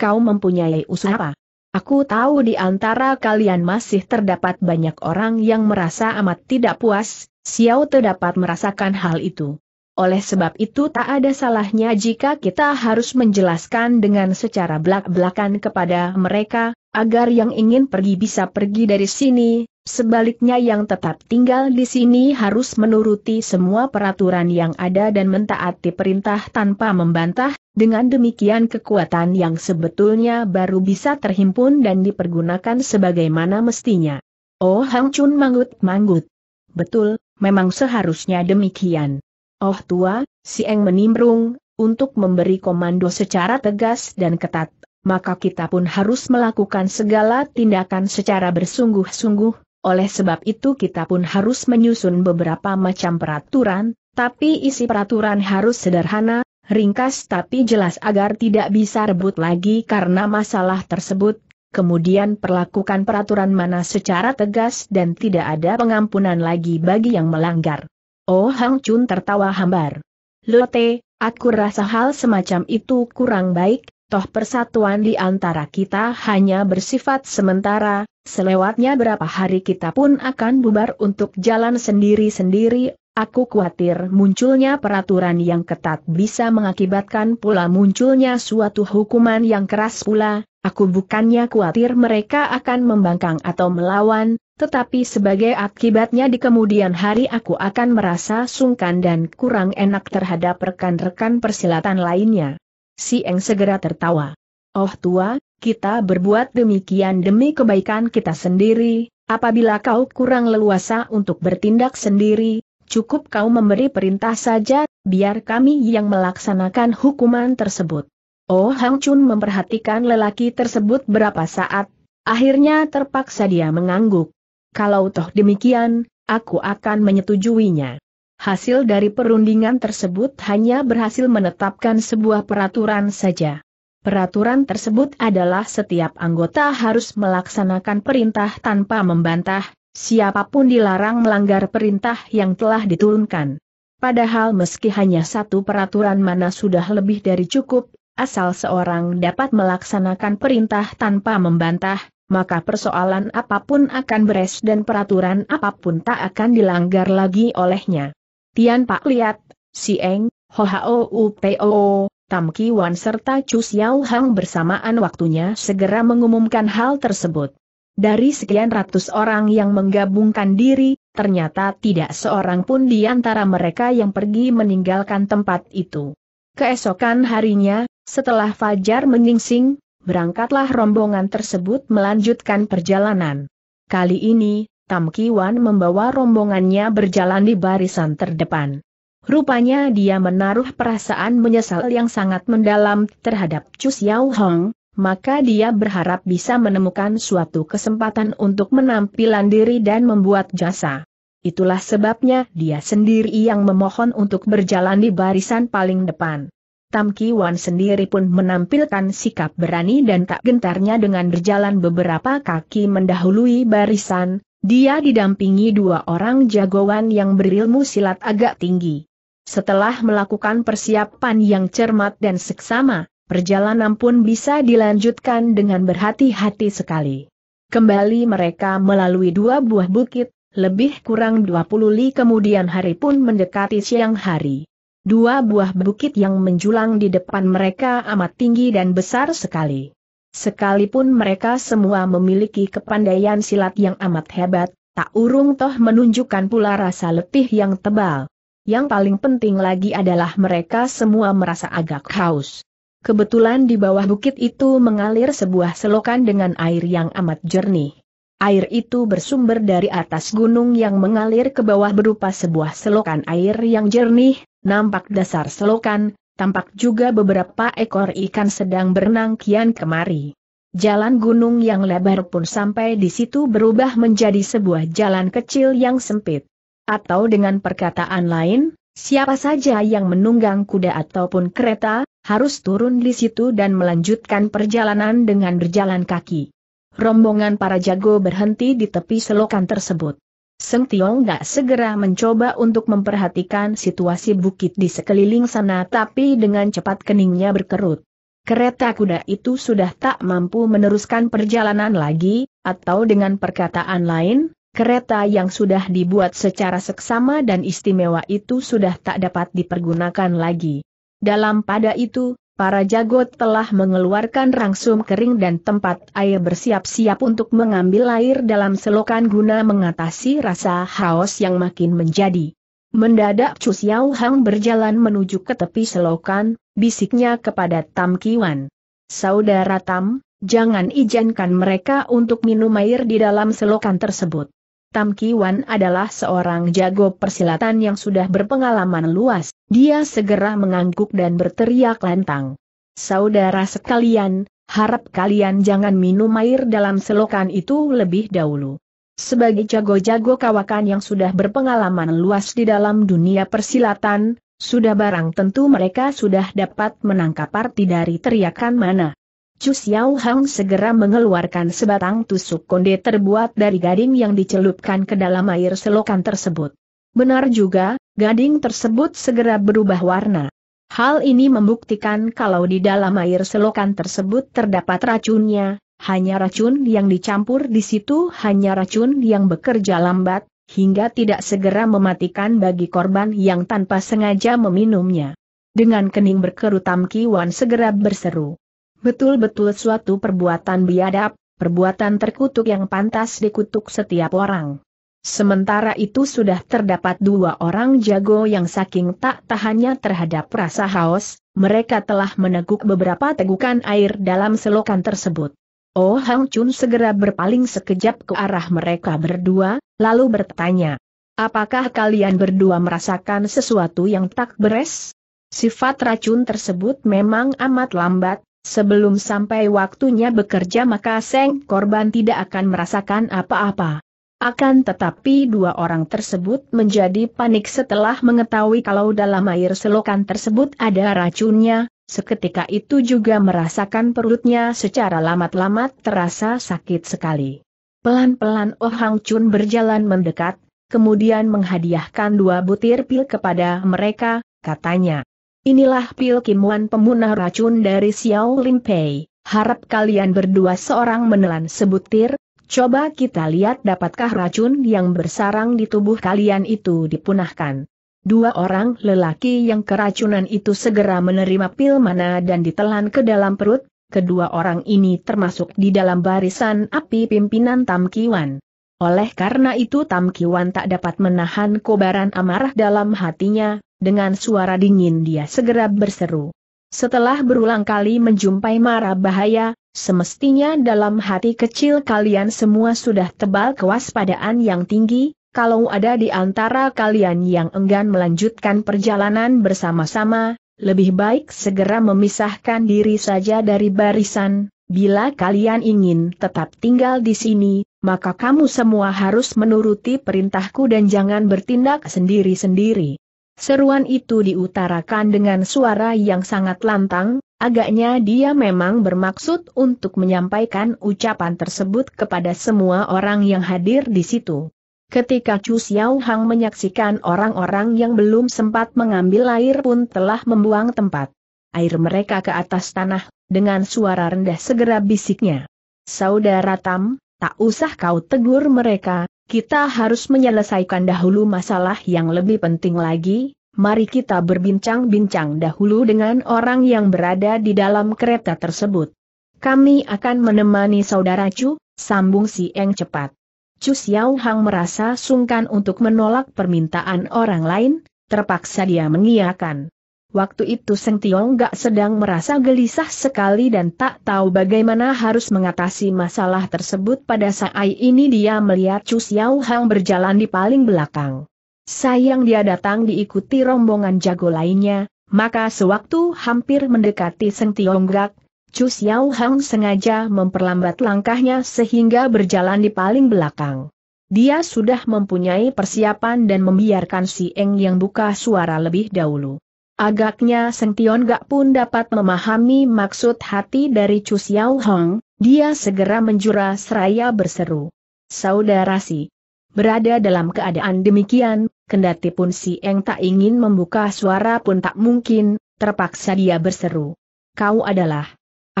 Kau mempunyai usaha. apa? Aku tahu di antara kalian masih terdapat banyak orang yang merasa amat tidak puas, Xiao terdapat merasakan hal itu. Oleh sebab itu tak ada salahnya jika kita harus menjelaskan dengan secara belak-belakan kepada mereka, agar yang ingin pergi bisa pergi dari sini, Sebaliknya yang tetap tinggal di sini harus menuruti semua peraturan yang ada dan mentaati perintah tanpa membantah, dengan demikian kekuatan yang sebetulnya baru bisa terhimpun dan dipergunakan sebagaimana mestinya. Oh Hang Chun manggut-manggut. Betul, memang seharusnya demikian. Oh tua, si Eng menimbrung, untuk memberi komando secara tegas dan ketat maka kita pun harus melakukan segala tindakan secara bersungguh-sungguh, oleh sebab itu kita pun harus menyusun beberapa macam peraturan, tapi isi peraturan harus sederhana, ringkas tapi jelas agar tidak bisa rebut lagi karena masalah tersebut, kemudian perlakukan peraturan mana secara tegas dan tidak ada pengampunan lagi bagi yang melanggar. Oh Hang Chun tertawa hambar. Lote, aku rasa hal semacam itu kurang baik, toh persatuan di antara kita hanya bersifat sementara, selewatnya berapa hari kita pun akan bubar untuk jalan sendiri-sendiri, aku khawatir munculnya peraturan yang ketat bisa mengakibatkan pula munculnya suatu hukuman yang keras pula, aku bukannya khawatir mereka akan membangkang atau melawan, tetapi sebagai akibatnya di kemudian hari aku akan merasa sungkan dan kurang enak terhadap rekan-rekan persilatan lainnya. Si Eng segera tertawa. Oh tua, kita berbuat demikian demi kebaikan kita sendiri, apabila kau kurang leluasa untuk bertindak sendiri, cukup kau memberi perintah saja, biar kami yang melaksanakan hukuman tersebut. Oh Hang Chun memperhatikan lelaki tersebut berapa saat, akhirnya terpaksa dia mengangguk. Kalau toh demikian, aku akan menyetujuinya. Hasil dari perundingan tersebut hanya berhasil menetapkan sebuah peraturan saja. Peraturan tersebut adalah setiap anggota harus melaksanakan perintah tanpa membantah, siapapun dilarang melanggar perintah yang telah diturunkan. Padahal meski hanya satu peraturan mana sudah lebih dari cukup, asal seorang dapat melaksanakan perintah tanpa membantah, maka persoalan apapun akan beres dan peraturan apapun tak akan dilanggar lagi olehnya. Tian Pak Liat, Si Eng, Ho Hao Upo, Tam Wan serta Chu Xiao Hang bersamaan waktunya segera mengumumkan hal tersebut. Dari sekian ratus orang yang menggabungkan diri, ternyata tidak seorang pun di antara mereka yang pergi meninggalkan tempat itu. Keesokan harinya, setelah Fajar menyingsing, berangkatlah rombongan tersebut melanjutkan perjalanan. Kali ini, Tam Kiwan membawa rombongannya berjalan di barisan terdepan. Rupanya dia menaruh perasaan menyesal yang sangat mendalam terhadap Chu Xiao Hong, maka dia berharap bisa menemukan suatu kesempatan untuk menampilan diri dan membuat jasa. Itulah sebabnya dia sendiri yang memohon untuk berjalan di barisan paling depan. Tam Kiwan sendiri pun menampilkan sikap berani dan tak gentarnya dengan berjalan beberapa kaki mendahului barisan, dia didampingi dua orang jagoan yang berilmu silat agak tinggi. Setelah melakukan persiapan yang cermat dan seksama, perjalanan pun bisa dilanjutkan dengan berhati-hati sekali. Kembali mereka melalui dua buah bukit, lebih kurang 20 li kemudian hari pun mendekati siang hari. Dua buah bukit yang menjulang di depan mereka amat tinggi dan besar sekali. Sekalipun mereka semua memiliki kepandaian silat yang amat hebat, tak urung toh menunjukkan pula rasa letih yang tebal. Yang paling penting lagi adalah mereka semua merasa agak haus. Kebetulan di bawah bukit itu mengalir sebuah selokan dengan air yang amat jernih. Air itu bersumber dari atas gunung yang mengalir ke bawah berupa sebuah selokan air yang jernih, nampak dasar selokan, tampak juga beberapa ekor ikan sedang berenang kian kemari. Jalan gunung yang lebar pun sampai di situ berubah menjadi sebuah jalan kecil yang sempit. Atau dengan perkataan lain, siapa saja yang menunggang kuda ataupun kereta, harus turun di situ dan melanjutkan perjalanan dengan berjalan kaki. Rombongan para jago berhenti di tepi selokan tersebut. Seng Tiong Dak segera mencoba untuk memperhatikan situasi bukit di sekeliling sana tapi dengan cepat keningnya berkerut. Kereta kuda itu sudah tak mampu meneruskan perjalanan lagi, atau dengan perkataan lain, kereta yang sudah dibuat secara seksama dan istimewa itu sudah tak dapat dipergunakan lagi. Dalam pada itu, para jago telah mengeluarkan rangsum kering dan tempat air bersiap-siap untuk mengambil air dalam selokan guna mengatasi rasa haus yang makin menjadi. Mendadak Chu Xiao Hang berjalan menuju ke tepi selokan, bisiknya kepada Tam Kiwan. Saudara Tam, jangan izinkan mereka untuk minum air di dalam selokan tersebut. Tam Kiwan adalah seorang jago persilatan yang sudah berpengalaman luas, dia segera mengangguk dan berteriak lantang. Saudara sekalian, harap kalian jangan minum air dalam selokan itu lebih dahulu. Sebagai jago-jago kawakan yang sudah berpengalaman luas di dalam dunia persilatan, sudah barang tentu mereka sudah dapat menangkap arti dari teriakan mana. Chu Xiao Hang segera mengeluarkan sebatang tusuk konde terbuat dari gading yang dicelupkan ke dalam air selokan tersebut. Benar juga, gading tersebut segera berubah warna. Hal ini membuktikan kalau di dalam air selokan tersebut terdapat racunnya, hanya racun yang dicampur di situ hanya racun yang bekerja lambat, hingga tidak segera mematikan bagi korban yang tanpa sengaja meminumnya. Dengan kening berkerut Tam Wan segera berseru. Betul-betul suatu perbuatan biadab, perbuatan terkutuk yang pantas dikutuk setiap orang. Sementara itu sudah terdapat dua orang jago yang saking tak tahannya terhadap rasa haus, mereka telah meneguk beberapa tegukan air dalam selokan tersebut. Oh Hang Chun segera berpaling sekejap ke arah mereka berdua, lalu bertanya, Apakah kalian berdua merasakan sesuatu yang tak beres? Sifat racun tersebut memang amat lambat, Sebelum sampai waktunya bekerja maka Seng korban tidak akan merasakan apa-apa. Akan tetapi dua orang tersebut menjadi panik setelah mengetahui kalau dalam air selokan tersebut ada racunnya, seketika itu juga merasakan perutnya secara lamat-lamat terasa sakit sekali. Pelan-pelan Oh Hang Chun berjalan mendekat, kemudian menghadiahkan dua butir pil kepada mereka, katanya. Inilah pil kimuan pemunah racun dari Xiao Pei. Harap kalian berdua seorang menelan sebutir, coba kita lihat dapatkah racun yang bersarang di tubuh kalian itu dipunahkan. Dua orang lelaki yang keracunan itu segera menerima pil mana dan ditelan ke dalam perut, kedua orang ini termasuk di dalam barisan api pimpinan Tam Kiwan. Oleh karena itu Tam Kiwan tak dapat menahan kobaran amarah dalam hatinya, dengan suara dingin dia segera berseru. Setelah berulang kali menjumpai mara bahaya, semestinya dalam hati kecil kalian semua sudah tebal kewaspadaan yang tinggi, kalau ada di antara kalian yang enggan melanjutkan perjalanan bersama-sama, lebih baik segera memisahkan diri saja dari barisan, Bila kalian ingin tetap tinggal di sini, maka kamu semua harus menuruti perintahku dan jangan bertindak sendiri-sendiri. Seruan itu diutarakan dengan suara yang sangat lantang, agaknya dia memang bermaksud untuk menyampaikan ucapan tersebut kepada semua orang yang hadir di situ. Ketika Chu Xiao Hang menyaksikan orang-orang yang belum sempat mengambil air pun telah membuang tempat. Air mereka ke atas tanah, dengan suara rendah segera bisiknya. Saudara Tam, tak usah kau tegur mereka, kita harus menyelesaikan dahulu masalah yang lebih penting lagi, mari kita berbincang-bincang dahulu dengan orang yang berada di dalam kereta tersebut. Kami akan menemani saudara Chu, sambung si Eng cepat. Chu Xiao Hang merasa sungkan untuk menolak permintaan orang lain, terpaksa dia mengiyakan. Waktu itu Seng Tiong Gak sedang merasa gelisah sekali dan tak tahu bagaimana harus mengatasi masalah tersebut pada saat ini dia melihat Chu Xiao Hang berjalan di paling belakang. Sayang dia datang diikuti rombongan jago lainnya, maka sewaktu hampir mendekati Seng Tiong Gak, Chu Xiao Hang sengaja memperlambat langkahnya sehingga berjalan di paling belakang. Dia sudah mempunyai persiapan dan membiarkan si Eng yang buka suara lebih dahulu. Agaknya Seng Tion Gak pun dapat memahami maksud hati dari Chu Xiao Hong, dia segera menjura seraya berseru. Saudara si. Berada dalam keadaan demikian, kendati pun si Eng tak ingin membuka suara pun tak mungkin, terpaksa dia berseru. Kau adalah.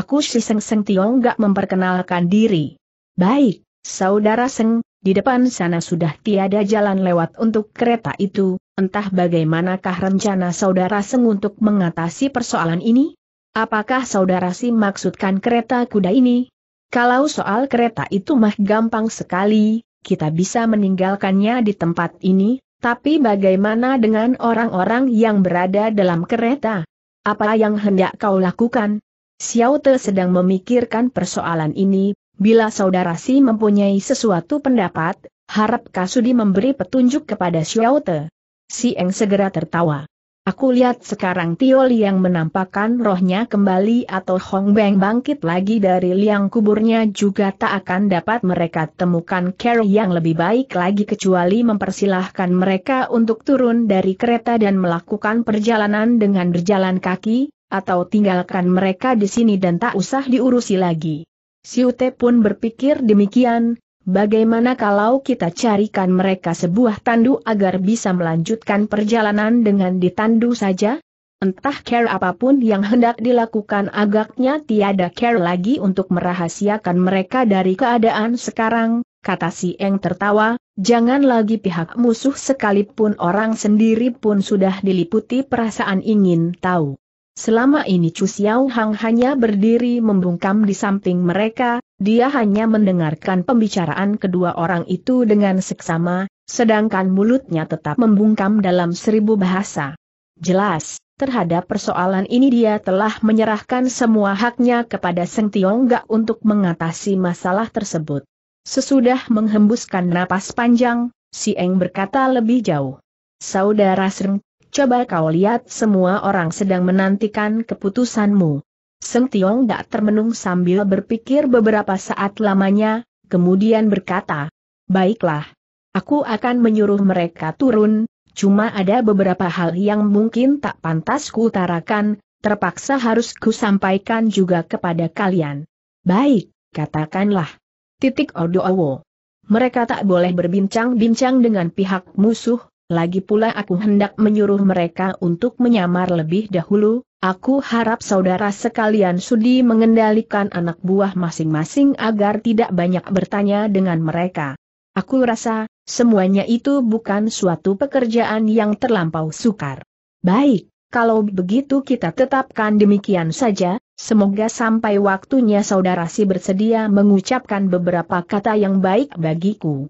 Aku si Seng Seng Tiong Gak memperkenalkan diri. Baik, saudara Seng, di depan sana sudah tiada jalan lewat untuk kereta itu, Entah bagaimanakah rencana saudara Seng untuk mengatasi persoalan ini? Apakah saudara Si maksudkan kereta kuda ini? Kalau soal kereta itu mah gampang sekali, kita bisa meninggalkannya di tempat ini, tapi bagaimana dengan orang-orang yang berada dalam kereta? Apa yang hendak kau lakukan? Xiao Te sedang memikirkan persoalan ini, bila saudara Si mempunyai sesuatu pendapat, harap Kasudi memberi petunjuk kepada Xiao Te. Si Eng segera tertawa. Aku lihat sekarang Tio Liang menampakkan rohnya kembali atau Hong Beng bangkit lagi dari liang kuburnya juga tak akan dapat mereka temukan care yang lebih baik lagi kecuali mempersilahkan mereka untuk turun dari kereta dan melakukan perjalanan dengan berjalan kaki, atau tinggalkan mereka di sini dan tak usah diurusi lagi. Siute pun berpikir demikian, Bagaimana kalau kita carikan mereka sebuah tandu agar bisa melanjutkan perjalanan dengan ditandu saja? Entah care apapun yang hendak dilakukan agaknya tiada care lagi untuk merahasiakan mereka dari keadaan sekarang, kata si Eng tertawa, jangan lagi pihak musuh sekalipun orang sendiri pun sudah diliputi perasaan ingin tahu. Selama ini Chu Hang hanya berdiri membungkam di samping mereka, dia hanya mendengarkan pembicaraan kedua orang itu dengan seksama, sedangkan mulutnya tetap membungkam dalam seribu bahasa. Jelas, terhadap persoalan ini dia telah menyerahkan semua haknya kepada Seng untuk mengatasi masalah tersebut. Sesudah menghembuskan napas panjang, si Eng berkata lebih jauh. Saudara Seng, coba kau lihat semua orang sedang menantikan keputusanmu. Seng Tiong tak termenung sambil berpikir beberapa saat lamanya, kemudian berkata, Baiklah, aku akan menyuruh mereka turun, cuma ada beberapa hal yang mungkin tak pantas kuutarakan, terpaksa harus kusampaikan juga kepada kalian. Baik, katakanlah. Titik Odoawo. Mereka tak boleh berbincang-bincang dengan pihak musuh, lagi pula aku hendak menyuruh mereka untuk menyamar lebih dahulu, aku harap saudara sekalian sudi mengendalikan anak buah masing-masing agar tidak banyak bertanya dengan mereka. Aku rasa, semuanya itu bukan suatu pekerjaan yang terlampau sukar. Baik, kalau begitu kita tetapkan demikian saja, semoga sampai waktunya saudara si bersedia mengucapkan beberapa kata yang baik bagiku.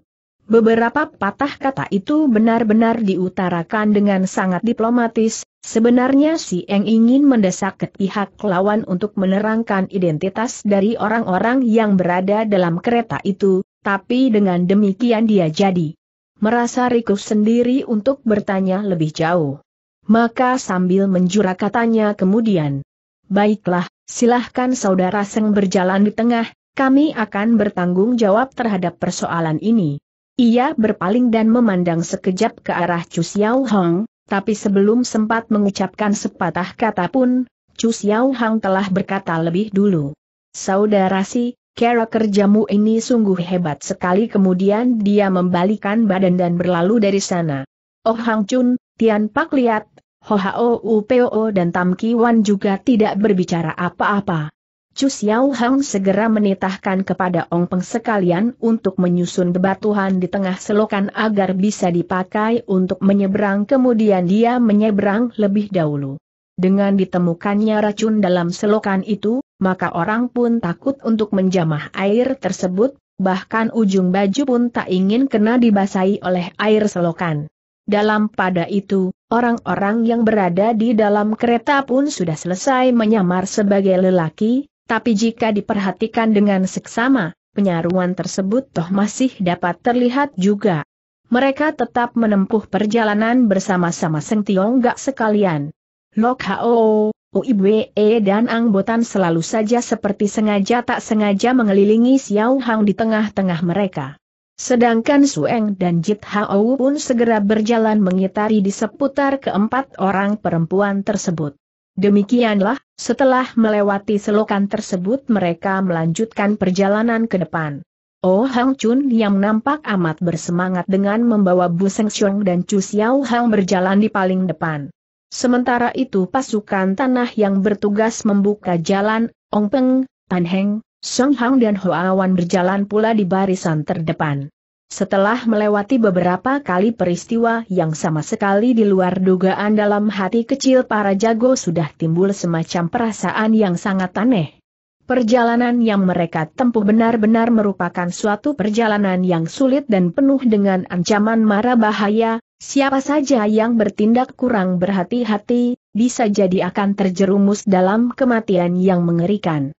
Beberapa patah kata itu benar-benar diutarakan dengan sangat diplomatis, sebenarnya si Eng ingin mendesak ke pihak lawan untuk menerangkan identitas dari orang-orang yang berada dalam kereta itu, tapi dengan demikian dia jadi merasa rikuh sendiri untuk bertanya lebih jauh. Maka sambil menjura katanya kemudian, Baiklah, silahkan saudara Seng berjalan di tengah, kami akan bertanggung jawab terhadap persoalan ini. Ia berpaling dan memandang sekejap ke arah Chu Xiao Hong, tapi sebelum sempat mengucapkan sepatah kata pun, Chu Xiao Hong telah berkata lebih dulu. Saudara si, kera kerjamu ini sungguh hebat sekali kemudian dia membalikan badan dan berlalu dari sana. Oh Hang Chun, Tian Pak Liat, Ho Hao O dan Tam Ki Wan juga tidak berbicara apa-apa. Chu Xiao Hang segera menitahkan kepada Ong Peng sekalian untuk menyusun bebatuhan di tengah selokan agar bisa dipakai untuk menyeberang kemudian dia menyeberang lebih dahulu. Dengan ditemukannya racun dalam selokan itu, maka orang pun takut untuk menjamah air tersebut, bahkan ujung baju pun tak ingin kena dibasahi oleh air selokan. Dalam pada itu, orang-orang yang berada di dalam kereta pun sudah selesai menyamar sebagai lelaki, tapi jika diperhatikan dengan seksama, penyaruan tersebut toh masih dapat terlihat juga. Mereka tetap menempuh perjalanan bersama-sama Seng Tiong Gak sekalian. Lok Hao, Uibwe e dan Angbotan selalu saja seperti sengaja tak sengaja mengelilingi Xiao Hang di tengah-tengah mereka. Sedangkan Sueng dan Jit Hao pun segera berjalan mengitari di seputar keempat orang perempuan tersebut. Demikianlah, setelah melewati selokan tersebut mereka melanjutkan perjalanan ke depan. Oh Hang Chun yang nampak amat bersemangat dengan membawa Bu Seng Xiong dan Chu Xiao Hang berjalan di paling depan. Sementara itu pasukan tanah yang bertugas membuka jalan, Ong Peng, Tan Heng, Song Hang dan Hoa Wan berjalan pula di barisan terdepan. Setelah melewati beberapa kali peristiwa yang sama sekali di luar dugaan dalam hati kecil para jago sudah timbul semacam perasaan yang sangat aneh. Perjalanan yang mereka tempuh benar-benar merupakan suatu perjalanan yang sulit dan penuh dengan ancaman mara bahaya, siapa saja yang bertindak kurang berhati-hati, bisa jadi akan terjerumus dalam kematian yang mengerikan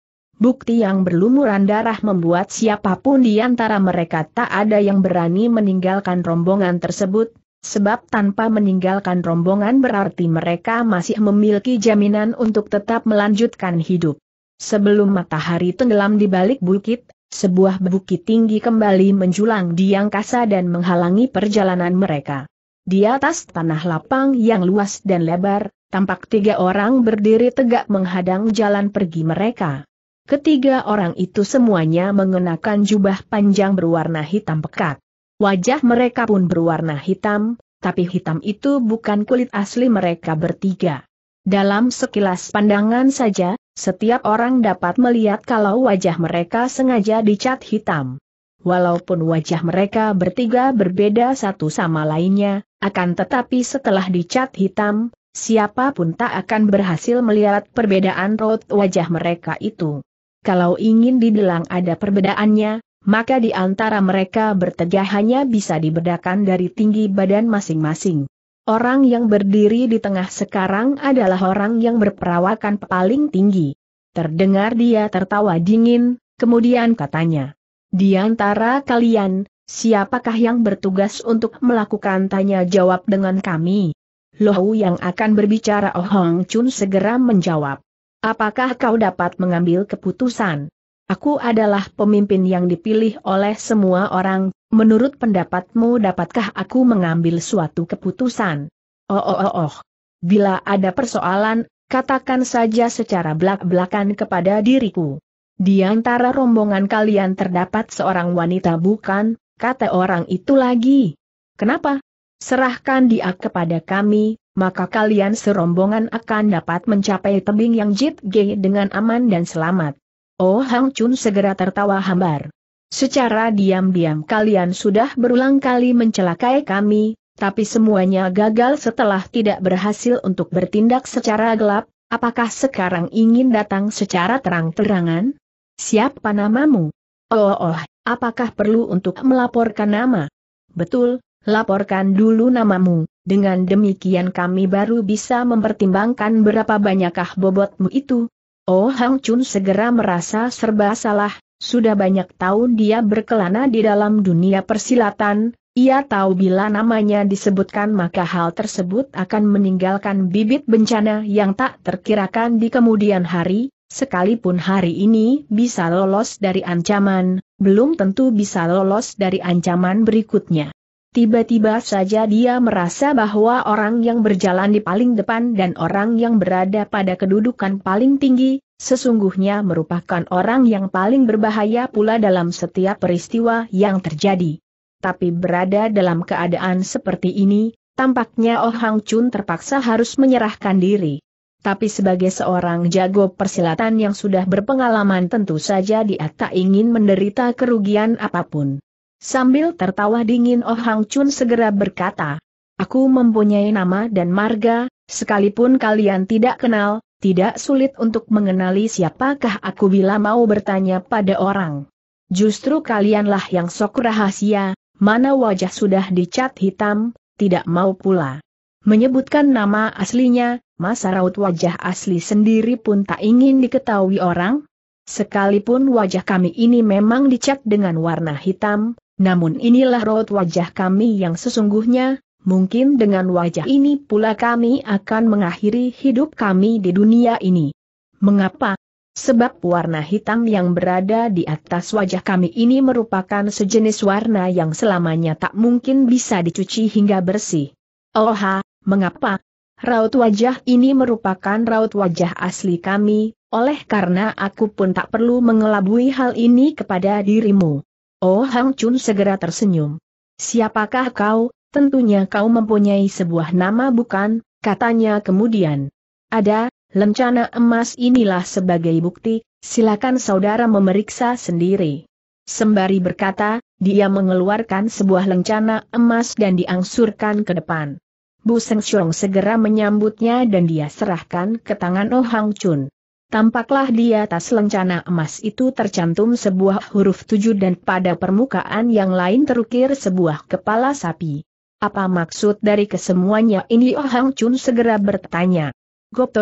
bukti yang berlumuran darah membuat siapapun di antara mereka tak ada yang berani meninggalkan rombongan tersebut, sebab tanpa meninggalkan rombongan berarti mereka masih memiliki jaminan untuk tetap melanjutkan hidup. Sebelum matahari tenggelam di balik bukit, sebuah bukit tinggi kembali menjulang di angkasa dan menghalangi perjalanan mereka. Di atas tanah lapang yang luas dan lebar, tampak tiga orang berdiri tegak menghadang jalan pergi mereka. Ketiga orang itu semuanya mengenakan jubah panjang berwarna hitam pekat. Wajah mereka pun berwarna hitam, tapi hitam itu bukan kulit asli mereka bertiga. Dalam sekilas pandangan saja, setiap orang dapat melihat kalau wajah mereka sengaja dicat hitam. Walaupun wajah mereka bertiga berbeda satu sama lainnya, akan tetapi setelah dicat hitam, siapapun tak akan berhasil melihat perbedaan raut wajah mereka itu kalau ingin dibilang ada perbedaannya, maka di antara mereka bertegah hanya bisa dibedakan dari tinggi badan masing-masing. Orang yang berdiri di tengah sekarang adalah orang yang berperawakan paling tinggi. Terdengar dia tertawa dingin, kemudian katanya, di antara kalian, siapakah yang bertugas untuk melakukan tanya jawab dengan kami? Lohu yang akan berbicara Oh Hong Chun segera menjawab. Apakah kau dapat mengambil keputusan? Aku adalah pemimpin yang dipilih oleh semua orang, menurut pendapatmu dapatkah aku mengambil suatu keputusan? Oh oh oh oh. Bila ada persoalan, katakan saja secara belak-belakan kepada diriku. Di antara rombongan kalian terdapat seorang wanita bukan, kata orang itu lagi. Kenapa? Serahkan dia kepada kami, maka kalian serombongan akan dapat mencapai tebing yang Jit G dengan aman dan selamat. Oh Hang Chun segera tertawa hambar. Secara diam-diam kalian sudah berulang kali mencelakai kami, tapi semuanya gagal setelah tidak berhasil untuk bertindak secara gelap, apakah sekarang ingin datang secara terang-terangan? Siapa namamu? Oh oh, apakah perlu untuk melaporkan nama? Betul, Laporkan dulu namamu, dengan demikian kami baru bisa mempertimbangkan berapa banyakkah bobotmu itu. Oh Hang Chun segera merasa serba salah, sudah banyak tahun dia berkelana di dalam dunia persilatan, ia tahu bila namanya disebutkan maka hal tersebut akan meninggalkan bibit bencana yang tak terkirakan di kemudian hari, sekalipun hari ini bisa lolos dari ancaman, belum tentu bisa lolos dari ancaman berikutnya. Tiba-tiba saja dia merasa bahwa orang yang berjalan di paling depan dan orang yang berada pada kedudukan paling tinggi, sesungguhnya merupakan orang yang paling berbahaya pula dalam setiap peristiwa yang terjadi. Tapi berada dalam keadaan seperti ini, tampaknya Oh Hang Chun terpaksa harus menyerahkan diri. Tapi sebagai seorang jago persilatan yang sudah berpengalaman tentu saja dia tak ingin menderita kerugian apapun. Sambil tertawa dingin Oh Hang Chun segera berkata, Aku mempunyai nama dan marga, sekalipun kalian tidak kenal, tidak sulit untuk mengenali siapakah aku bila mau bertanya pada orang. Justru kalianlah yang sok rahasia, mana wajah sudah dicat hitam, tidak mau pula. Menyebutkan nama aslinya, masa raut wajah asli sendiri pun tak ingin diketahui orang. Sekalipun wajah kami ini memang dicat dengan warna hitam, namun inilah raut wajah kami yang sesungguhnya, mungkin dengan wajah ini pula kami akan mengakhiri hidup kami di dunia ini. Mengapa? Sebab warna hitam yang berada di atas wajah kami ini merupakan sejenis warna yang selamanya tak mungkin bisa dicuci hingga bersih. Oha, mengapa? Raut wajah ini merupakan raut wajah asli kami, oleh karena aku pun tak perlu mengelabui hal ini kepada dirimu. Oh Hang Chun segera tersenyum. Siapakah kau, tentunya kau mempunyai sebuah nama bukan, katanya kemudian. Ada, lencana emas inilah sebagai bukti, silakan saudara memeriksa sendiri. Sembari berkata, dia mengeluarkan sebuah lencana emas dan diangsurkan ke depan. Bu Seng Xiong segera menyambutnya dan dia serahkan ke tangan Oh Hang Chun. Tampaklah di atas lencana emas itu tercantum sebuah huruf tujuh dan pada permukaan yang lain terukir sebuah kepala sapi. Apa maksud dari kesemuanya ini Oh Hang Chun segera bertanya.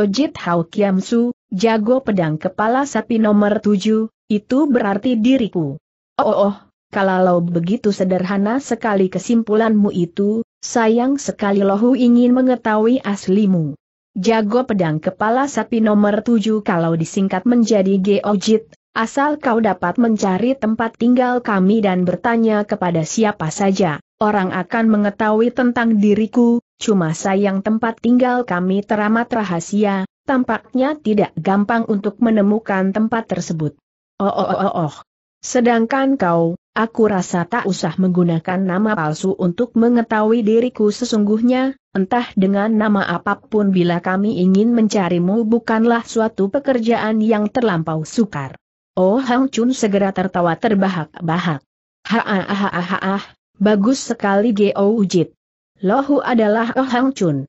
Jit Hao Kiam Su, jago pedang kepala sapi nomor tujuh, itu berarti diriku. Oh oh, oh kalau begitu sederhana sekali kesimpulanmu itu, sayang sekali lohu ingin mengetahui aslimu jago pedang kepala sapi nomor tujuh kalau disingkat menjadi Geojit, asal kau dapat mencari tempat tinggal kami dan bertanya kepada siapa saja, orang akan mengetahui tentang diriku, cuma sayang tempat tinggal kami teramat rahasia, tampaknya tidak gampang untuk menemukan tempat tersebut. Oh oh oh oh, oh. Sedangkan kau, aku rasa tak usah menggunakan nama palsu untuk mengetahui diriku sesungguhnya, entah dengan nama apapun bila kami ingin mencarimu bukanlah suatu pekerjaan yang terlampau sukar. Oh Hang Chun segera tertawa terbahak-bahak. ha ha Ha-ha-ha-ha-ha, bagus sekali Geo Ujit. Lohu adalah Oh Hang Chun.